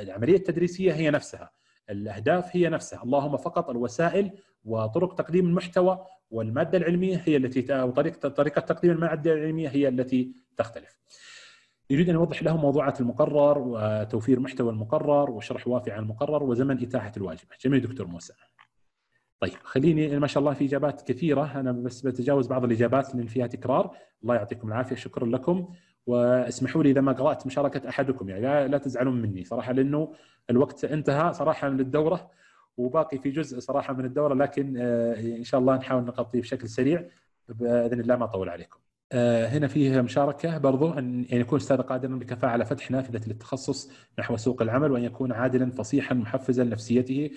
العمليه التدريسيه هي نفسها الاهداف هي نفسها اللهم فقط الوسائل وطرق تقديم المحتوى والماده العلميه هي التي وطريقه طريقه تقديم الماده العلميه هي التي تختلف. يريد ان يوضح لهم موضوعات المقرر وتوفير محتوى المقرر وشرح وافي عن المقرر وزمن اتاحه الواجبه. جميل دكتور موسى. طيب خليني ما شاء الله في اجابات كثيره انا بس بتجاوز بعض الاجابات لان فيها تكرار الله يعطيكم العافيه شكرا لكم واسمحوا لي اذا ما قرات مشاركه احدكم يعني لا, لا تزعلون مني صراحه لانه الوقت انتهى صراحه للدوره وباقي في جزء صراحه من الدوره لكن آه، ان شاء الله نحاول نغطيه بشكل سريع باذن الله ما اطول عليكم. آه، هنا فيه مشاركه برضو ان يعني يكون استاذ قادرا بكفاءه على فتح نافذه للتخصص نحو سوق العمل وان يكون عادلا فصيحا محفزا لنفسيته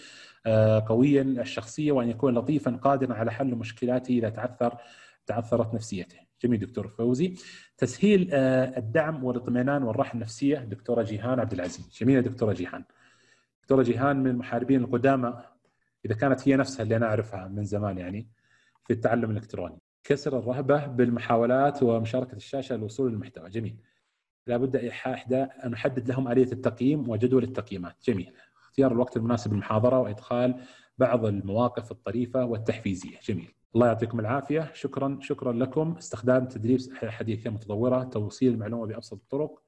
آه، قويا الشخصيه وان يكون لطيفا قادرا على حل مشكلاته اذا تعثر تعثرت نفسيته. جميل دكتور فوزي. تسهيل الدعم والاطمئنان والراحه النفسيه دكتوره جيهان عبد العزيز. جميله دكتوره جيهان. دكتوره جيهان من المحاربين القدامى اذا كانت هي نفسها اللي انا اعرفها من زمان يعني في التعلم الالكتروني كسر الرهبه بالمحاولات ومشاركه الشاشه للوصول للمحتوى جميل لابد احدى ان نحدد لهم اليه التقييم وجدول التقييمات جميل اختيار الوقت المناسب للمحاضره وادخال بعض المواقف الطريفه والتحفيزيه جميل الله يعطيكم العافيه شكرا شكرا لكم استخدام تدريب حديثيه متطوره توصيل المعلومه بابسط الطرق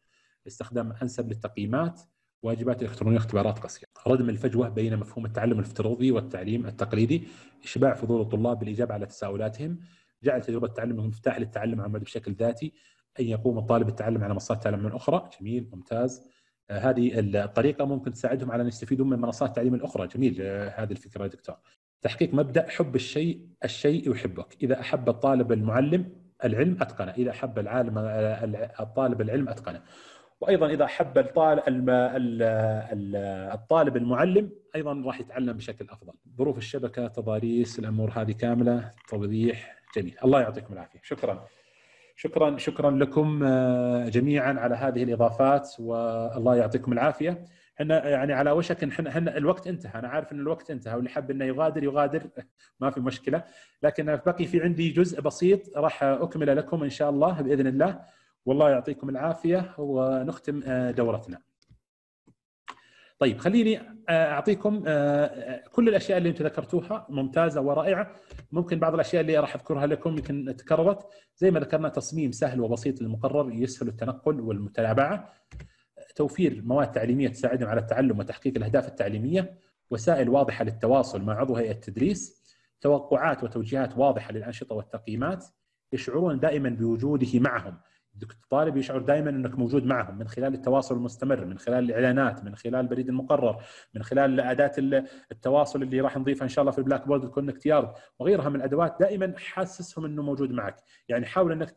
استخدام انسب للتقييمات واجبات الكترونيه واختبارات قاسيه، ردم الفجوه بين مفهوم التعلم الافتراضي والتعليم التقليدي، اشباع فضول الطلاب بالاجابه على تساؤلاتهم، جعل تجربه التعلم مفتاح للتعلم عن بعد بشكل ذاتي، ان يقوم الطالب بالتعلم على منصات تعلم من اخرى، جميل ممتاز. آه، هذه الطريقه ممكن تساعدهم على ان يستفيدون من منصات التعليم الاخرى، جميل آه، هذه الفكره يا دكتور. تحقيق مبدا حب الشيء، الشيء يحبك، اذا احب الطالب المعلم العلم اتقنه، اذا احب العالم آه، الطالب العلم اتقنه. وايضا اذا حب الطالب المعلم ايضا راح يتعلم بشكل افضل ظروف الشبكه تضاريس الامور هذه كامله توضيح جميل الله يعطيكم العافيه شكرا شكرا شكرا لكم آه، جميعا على هذه الاضافات والله يعطيكم العافيه احنا يعني على وشك احنا احنا الوقت انتهى انا عارف ان الوقت انتهى واللي حب انه يغادر يغادر ما في مشكله لكن بقي في عندي جزء بسيط راح اكمله لكم ان شاء الله باذن الله والله يعطيكم العافيه ونختم آه، دورتنا. طيب خليني آه، اعطيكم آه، كل الاشياء اللي انتم ذكرتوها ممتازه ورائعه ممكن بعض الاشياء اللي راح اذكرها لكم يمكن تكررت زي ما ذكرنا تصميم سهل وبسيط للمقرر يسهل التنقل والمتابعه توفير مواد تعليميه تساعدهم على التعلم وتحقيق الاهداف التعليميه وسائل واضحه للتواصل مع عضو هيئه التدريس توقعات وتوجيهات واضحه للانشطه والتقييمات يشعرون دائما بوجوده معهم الطالب يشعر دائما انك موجود معهم من خلال التواصل المستمر، من خلال الاعلانات، من خلال البريد المقرر، من خلال اداه التواصل اللي راح نضيفها ان شاء الله في البلاك بورد الكونكت يارد وغيرها من الادوات دائما حسسهم انه موجود معك، يعني حاول انك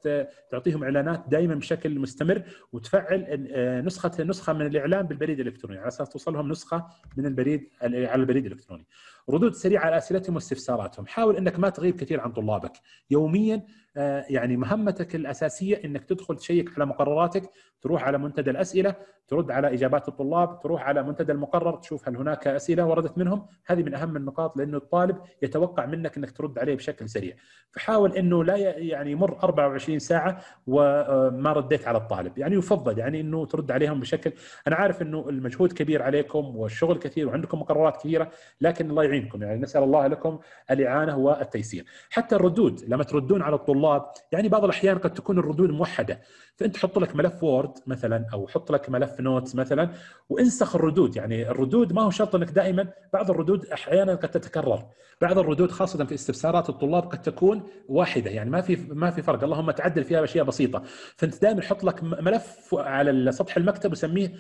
تعطيهم اعلانات دائما بشكل مستمر وتفعل آه، نسخه نسخه من الاعلان بالبريد الالكتروني على اساس توصلهم نسخه من البريد على البريد الالكتروني. ردود سريعه على اسئلتهم واستفساراتهم، حاول انك ما تغيب كثير عن طلابك، يوميا آه، يعني مهمتك الاساسيه انك تدخل تشيك على مقرراتك، تروح على منتدى الاسئله، ترد على اجابات الطلاب، تروح على منتدى المقرر تشوف هل هناك اسئله وردت منهم، هذه من اهم النقاط لانه الطالب يتوقع منك انك ترد عليه بشكل سريع، فحاول انه لا يعني يمر 24 ساعه وما آه، رديت على الطالب، يعني يفضل يعني انه ترد عليهم بشكل انا عارف انه المجهود كبير عليكم والشغل كثير وعندكم مقررات كثيره، لكن الله يعينكم يعني نسال الله لكم الاعانه والتيسير حتى الردود لما تردون على الطلاب يعني بعض الاحيان قد تكون الردود موحده فانت حط لك ملف وورد مثلا او حط لك ملف نوتس مثلا وانسخ الردود يعني الردود ما هو شرط انك دائما بعض الردود احيانا قد تتكرر بعض الردود خاصه في استفسارات الطلاب قد تكون واحده يعني ما في ما في فرق اللهم تعدل فيها اشياء بسيطه فانت دائما حط لك ملف على سطح المكتب وسميه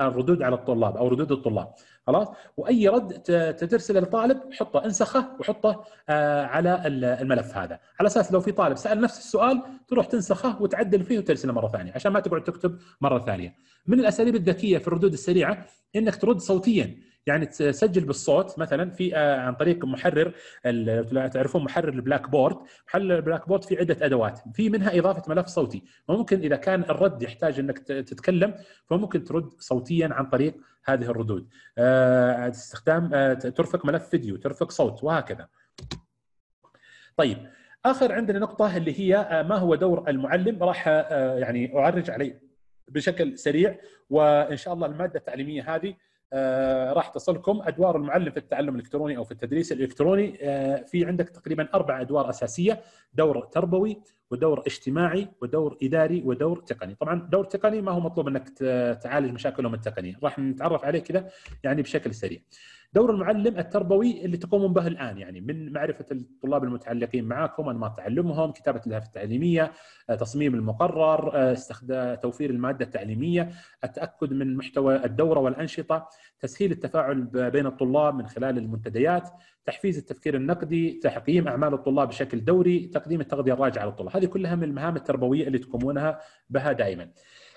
الردود على الطلاب او ردود الطلاب خلاص واي رد ترسله للطالب حطه انسخه وحطه آه، على الملف هذا على اساس لو في طالب سال نفس السؤال تروح تنسخه وتعدل فيه وترسله الاسئله مره ثانيه عشان ما تقعد تكتب مره ثانيه من الاساليب الذكيه في الردود السريعه انك ترد صوتيا يعني تسجل بالصوت مثلا في آه، عن طريق محرر تعرفون محرر البلاك بورد محرر البلاك بورد في عده ادوات في منها اضافه ملف صوتي ممكن اذا كان الرد يحتاج انك تتكلم فممكن ترد صوتيا عن طريق هذه الردود استخدام آه، آه، ترفق ملف فيديو ترفق صوت وهكذا طيب اخر عندنا نقطه اللي هي آه، ما هو دور المعلم راح آه، يعني اعرج عليه بشكل سريع وان شاء الله الماده التعليميه هذه آه، راح تصلكم ادوار المعلم في التعلم الالكتروني او في التدريس الالكتروني في عندك تقريبا اربع ادوار اساسيه دور تربوي ودور اجتماعي ودور اداري ودور تقني طبعا دور تقني ما هو مطلوب انك تعالج مشاكلهم التقنيه راح نتعرف عليه كذا يعني بشكل سريع دور المعلم التربوي اللي تقومون به الان يعني من معرفه الطلاب المتعلقين معاكم انماط تعلمهم كتابه الهدف التعليميه آه، تصميم المقرر آه، استخدام توفير الماده التعليميه التاكد من محتوى الدوره والانشطه تسهيل التفاعل بين الطلاب من خلال المنتديات تحفيز التفكير النقدي تقييم اعمال الطلاب بشكل دوري تقديم التغذيه الراجعه للطلاب هذه كلها من المهام التربويه اللي تقومونها بها دائما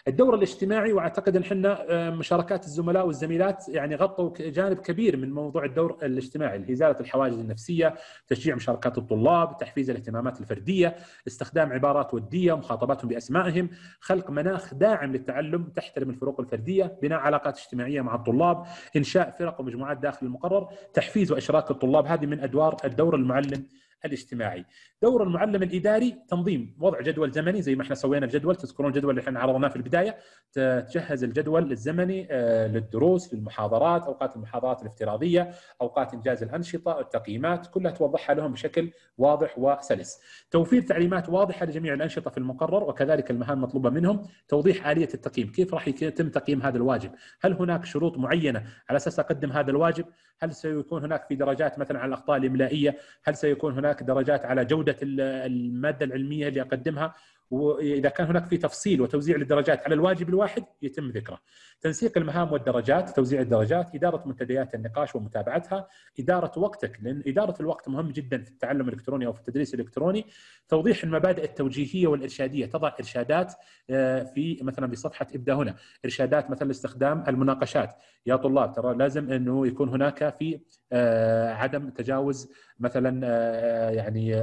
الدور الاجتماعي واعتقد ان احنا مشاركات الزملاء والزميلات يعني غطوا جانب كبير من موضوع الدور الاجتماعي اللي ازاله الحواجز النفسيه، تشجيع مشاركات الطلاب، تحفيز الاهتمامات الفرديه، استخدام عبارات وديه، مخاطباتهم باسمائهم، خلق مناخ داعم للتعلم تحترم الفروق الفرديه، بناء علاقات اجتماعيه مع الطلاب، انشاء فرق ومجموعات داخل المقرر، تحفيز واشراك الطلاب هذه من ادوار الدور المعلم الاجتماعي دور المعلم الاداري تنظيم وضع جدول زمني زي ما احنا سوينا الجدول تذكرون الجدول اللي احنا عرضناه في البدايه تجهز الجدول الزمني آه، للدروس للمحاضرات اوقات المحاضرات الافتراضيه اوقات انجاز الانشطه التقييمات كلها توضحها لهم بشكل واضح وسلس توفير تعليمات واضحه لجميع الانشطه في المقرر وكذلك المهام المطلوبه منهم توضيح اليه التقييم كيف راح يتم تقييم هذا الواجب هل هناك شروط معينه على اساس اقدم هذا الواجب هل سيكون هناك في درجات مثلا على الاخطاء الاملائيه هل سيكون هناك هناك درجات على جوده الماده العلميه اللي اقدمها واذا كان هناك في تفصيل وتوزيع للدرجات على الواجب الواحد يتم ذكره. تنسيق المهام والدرجات، توزيع الدرجات، اداره منتديات النقاش ومتابعتها، اداره وقتك لان اداره الوقت مهم جدا في التعلم الالكتروني او في التدريس الالكتروني، توضيح المبادئ التوجيهيه والارشاديه، تضع ارشادات آه، في مثلا في صفحه ابدا هنا، ارشادات مثلا لاستخدام المناقشات، يا طلاب ترى لازم انه يكون هناك في آه، عدم تجاوز مثلا آه، يعني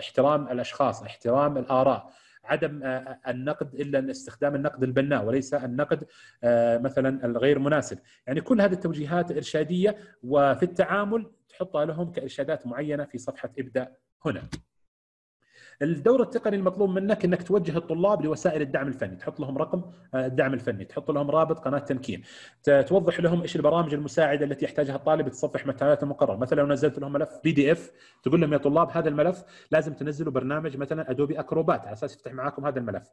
احترام الاشخاص، احترام الاراء، عدم آه، آه، النقد الا استخدام النقد البناء وليس النقد آه، مثلا الغير مناسب، يعني كل هذه التوجيهات ارشاديه وفي التعامل تحطها لهم كارشادات معينه في صفحه ابدا هنا. الدور التقني المطلوب منك انك توجه الطلاب لوسائل الدعم الفني تحط لهم رقم آه، الدعم الفني تحط لهم رابط قناه تمكين توضح لهم ايش البرامج المساعده التي يحتاجها الطالب يتصفح متاهات المقرر مثلا لو نزلت لهم ملف بي دي اف تقول لهم يا طلاب هذا الملف لازم تنزلوا برنامج مثلا ادوبي اكروبات على اساس يفتح معاكم هذا الملف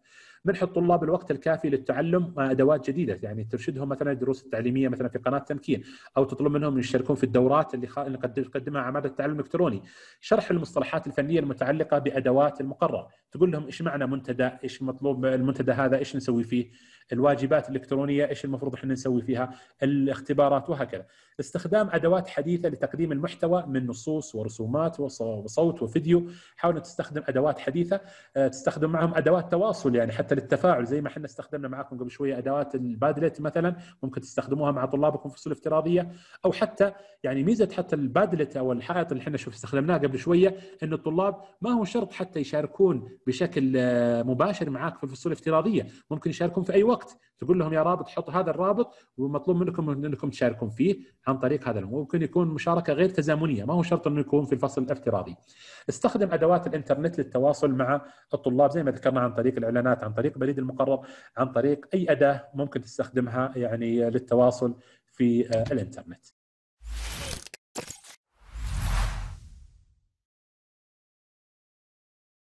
منح الطلاب الوقت الكافي للتعلم آه، ادوات جديده يعني ترشدهم مثلا الدروس التعليميه مثلا في قناه تمكين او تطلب منهم يشتركون في الدورات اللي نقدمها خ... تقدمها عماده التعلم الالكتروني شرح المصطلحات الفنيه المتعلقه بادوات المقرر تقول لهم ايش معنى منتدى ايش مطلوب المنتدى هذا ايش نسوي فيه الواجبات الالكترونيه ايش المفروض احنا نسوي فيها الاختبارات وهكذا استخدام ادوات حديثه لتقديم المحتوى من نصوص ورسومات وصوت وفيديو حاولنا تستخدم ادوات حديثه آه، تستخدم معهم ادوات تواصل يعني حتى للتفاعل زي ما احنا استخدمنا معكم قبل شويه ادوات البادلت مثلا ممكن تستخدموها مع طلابكم في الفصول الافتراضيه او حتى يعني ميزه حتى البادلت او الحائط اللي احنا شوف استخدمناه قبل شويه ان الطلاب ما هو شرط حتى يشاركون بشكل آه، مباشر معاك في الفصول الافتراضيه ممكن يشاركون في اي وقت الوقت تقول لهم يا رابط حط هذا الرابط ومطلوب منكم انكم تشاركون فيه عن طريق هذا ممكن يكون مشاركه غير تزامنيه ما هو شرط انه يكون في الفصل الافتراضي استخدم ادوات الانترنت للتواصل مع الطلاب زي ما ذكرنا عن طريق الاعلانات عن طريق بريد المقرر عن طريق اي اداه ممكن تستخدمها يعني للتواصل في آه، الانترنت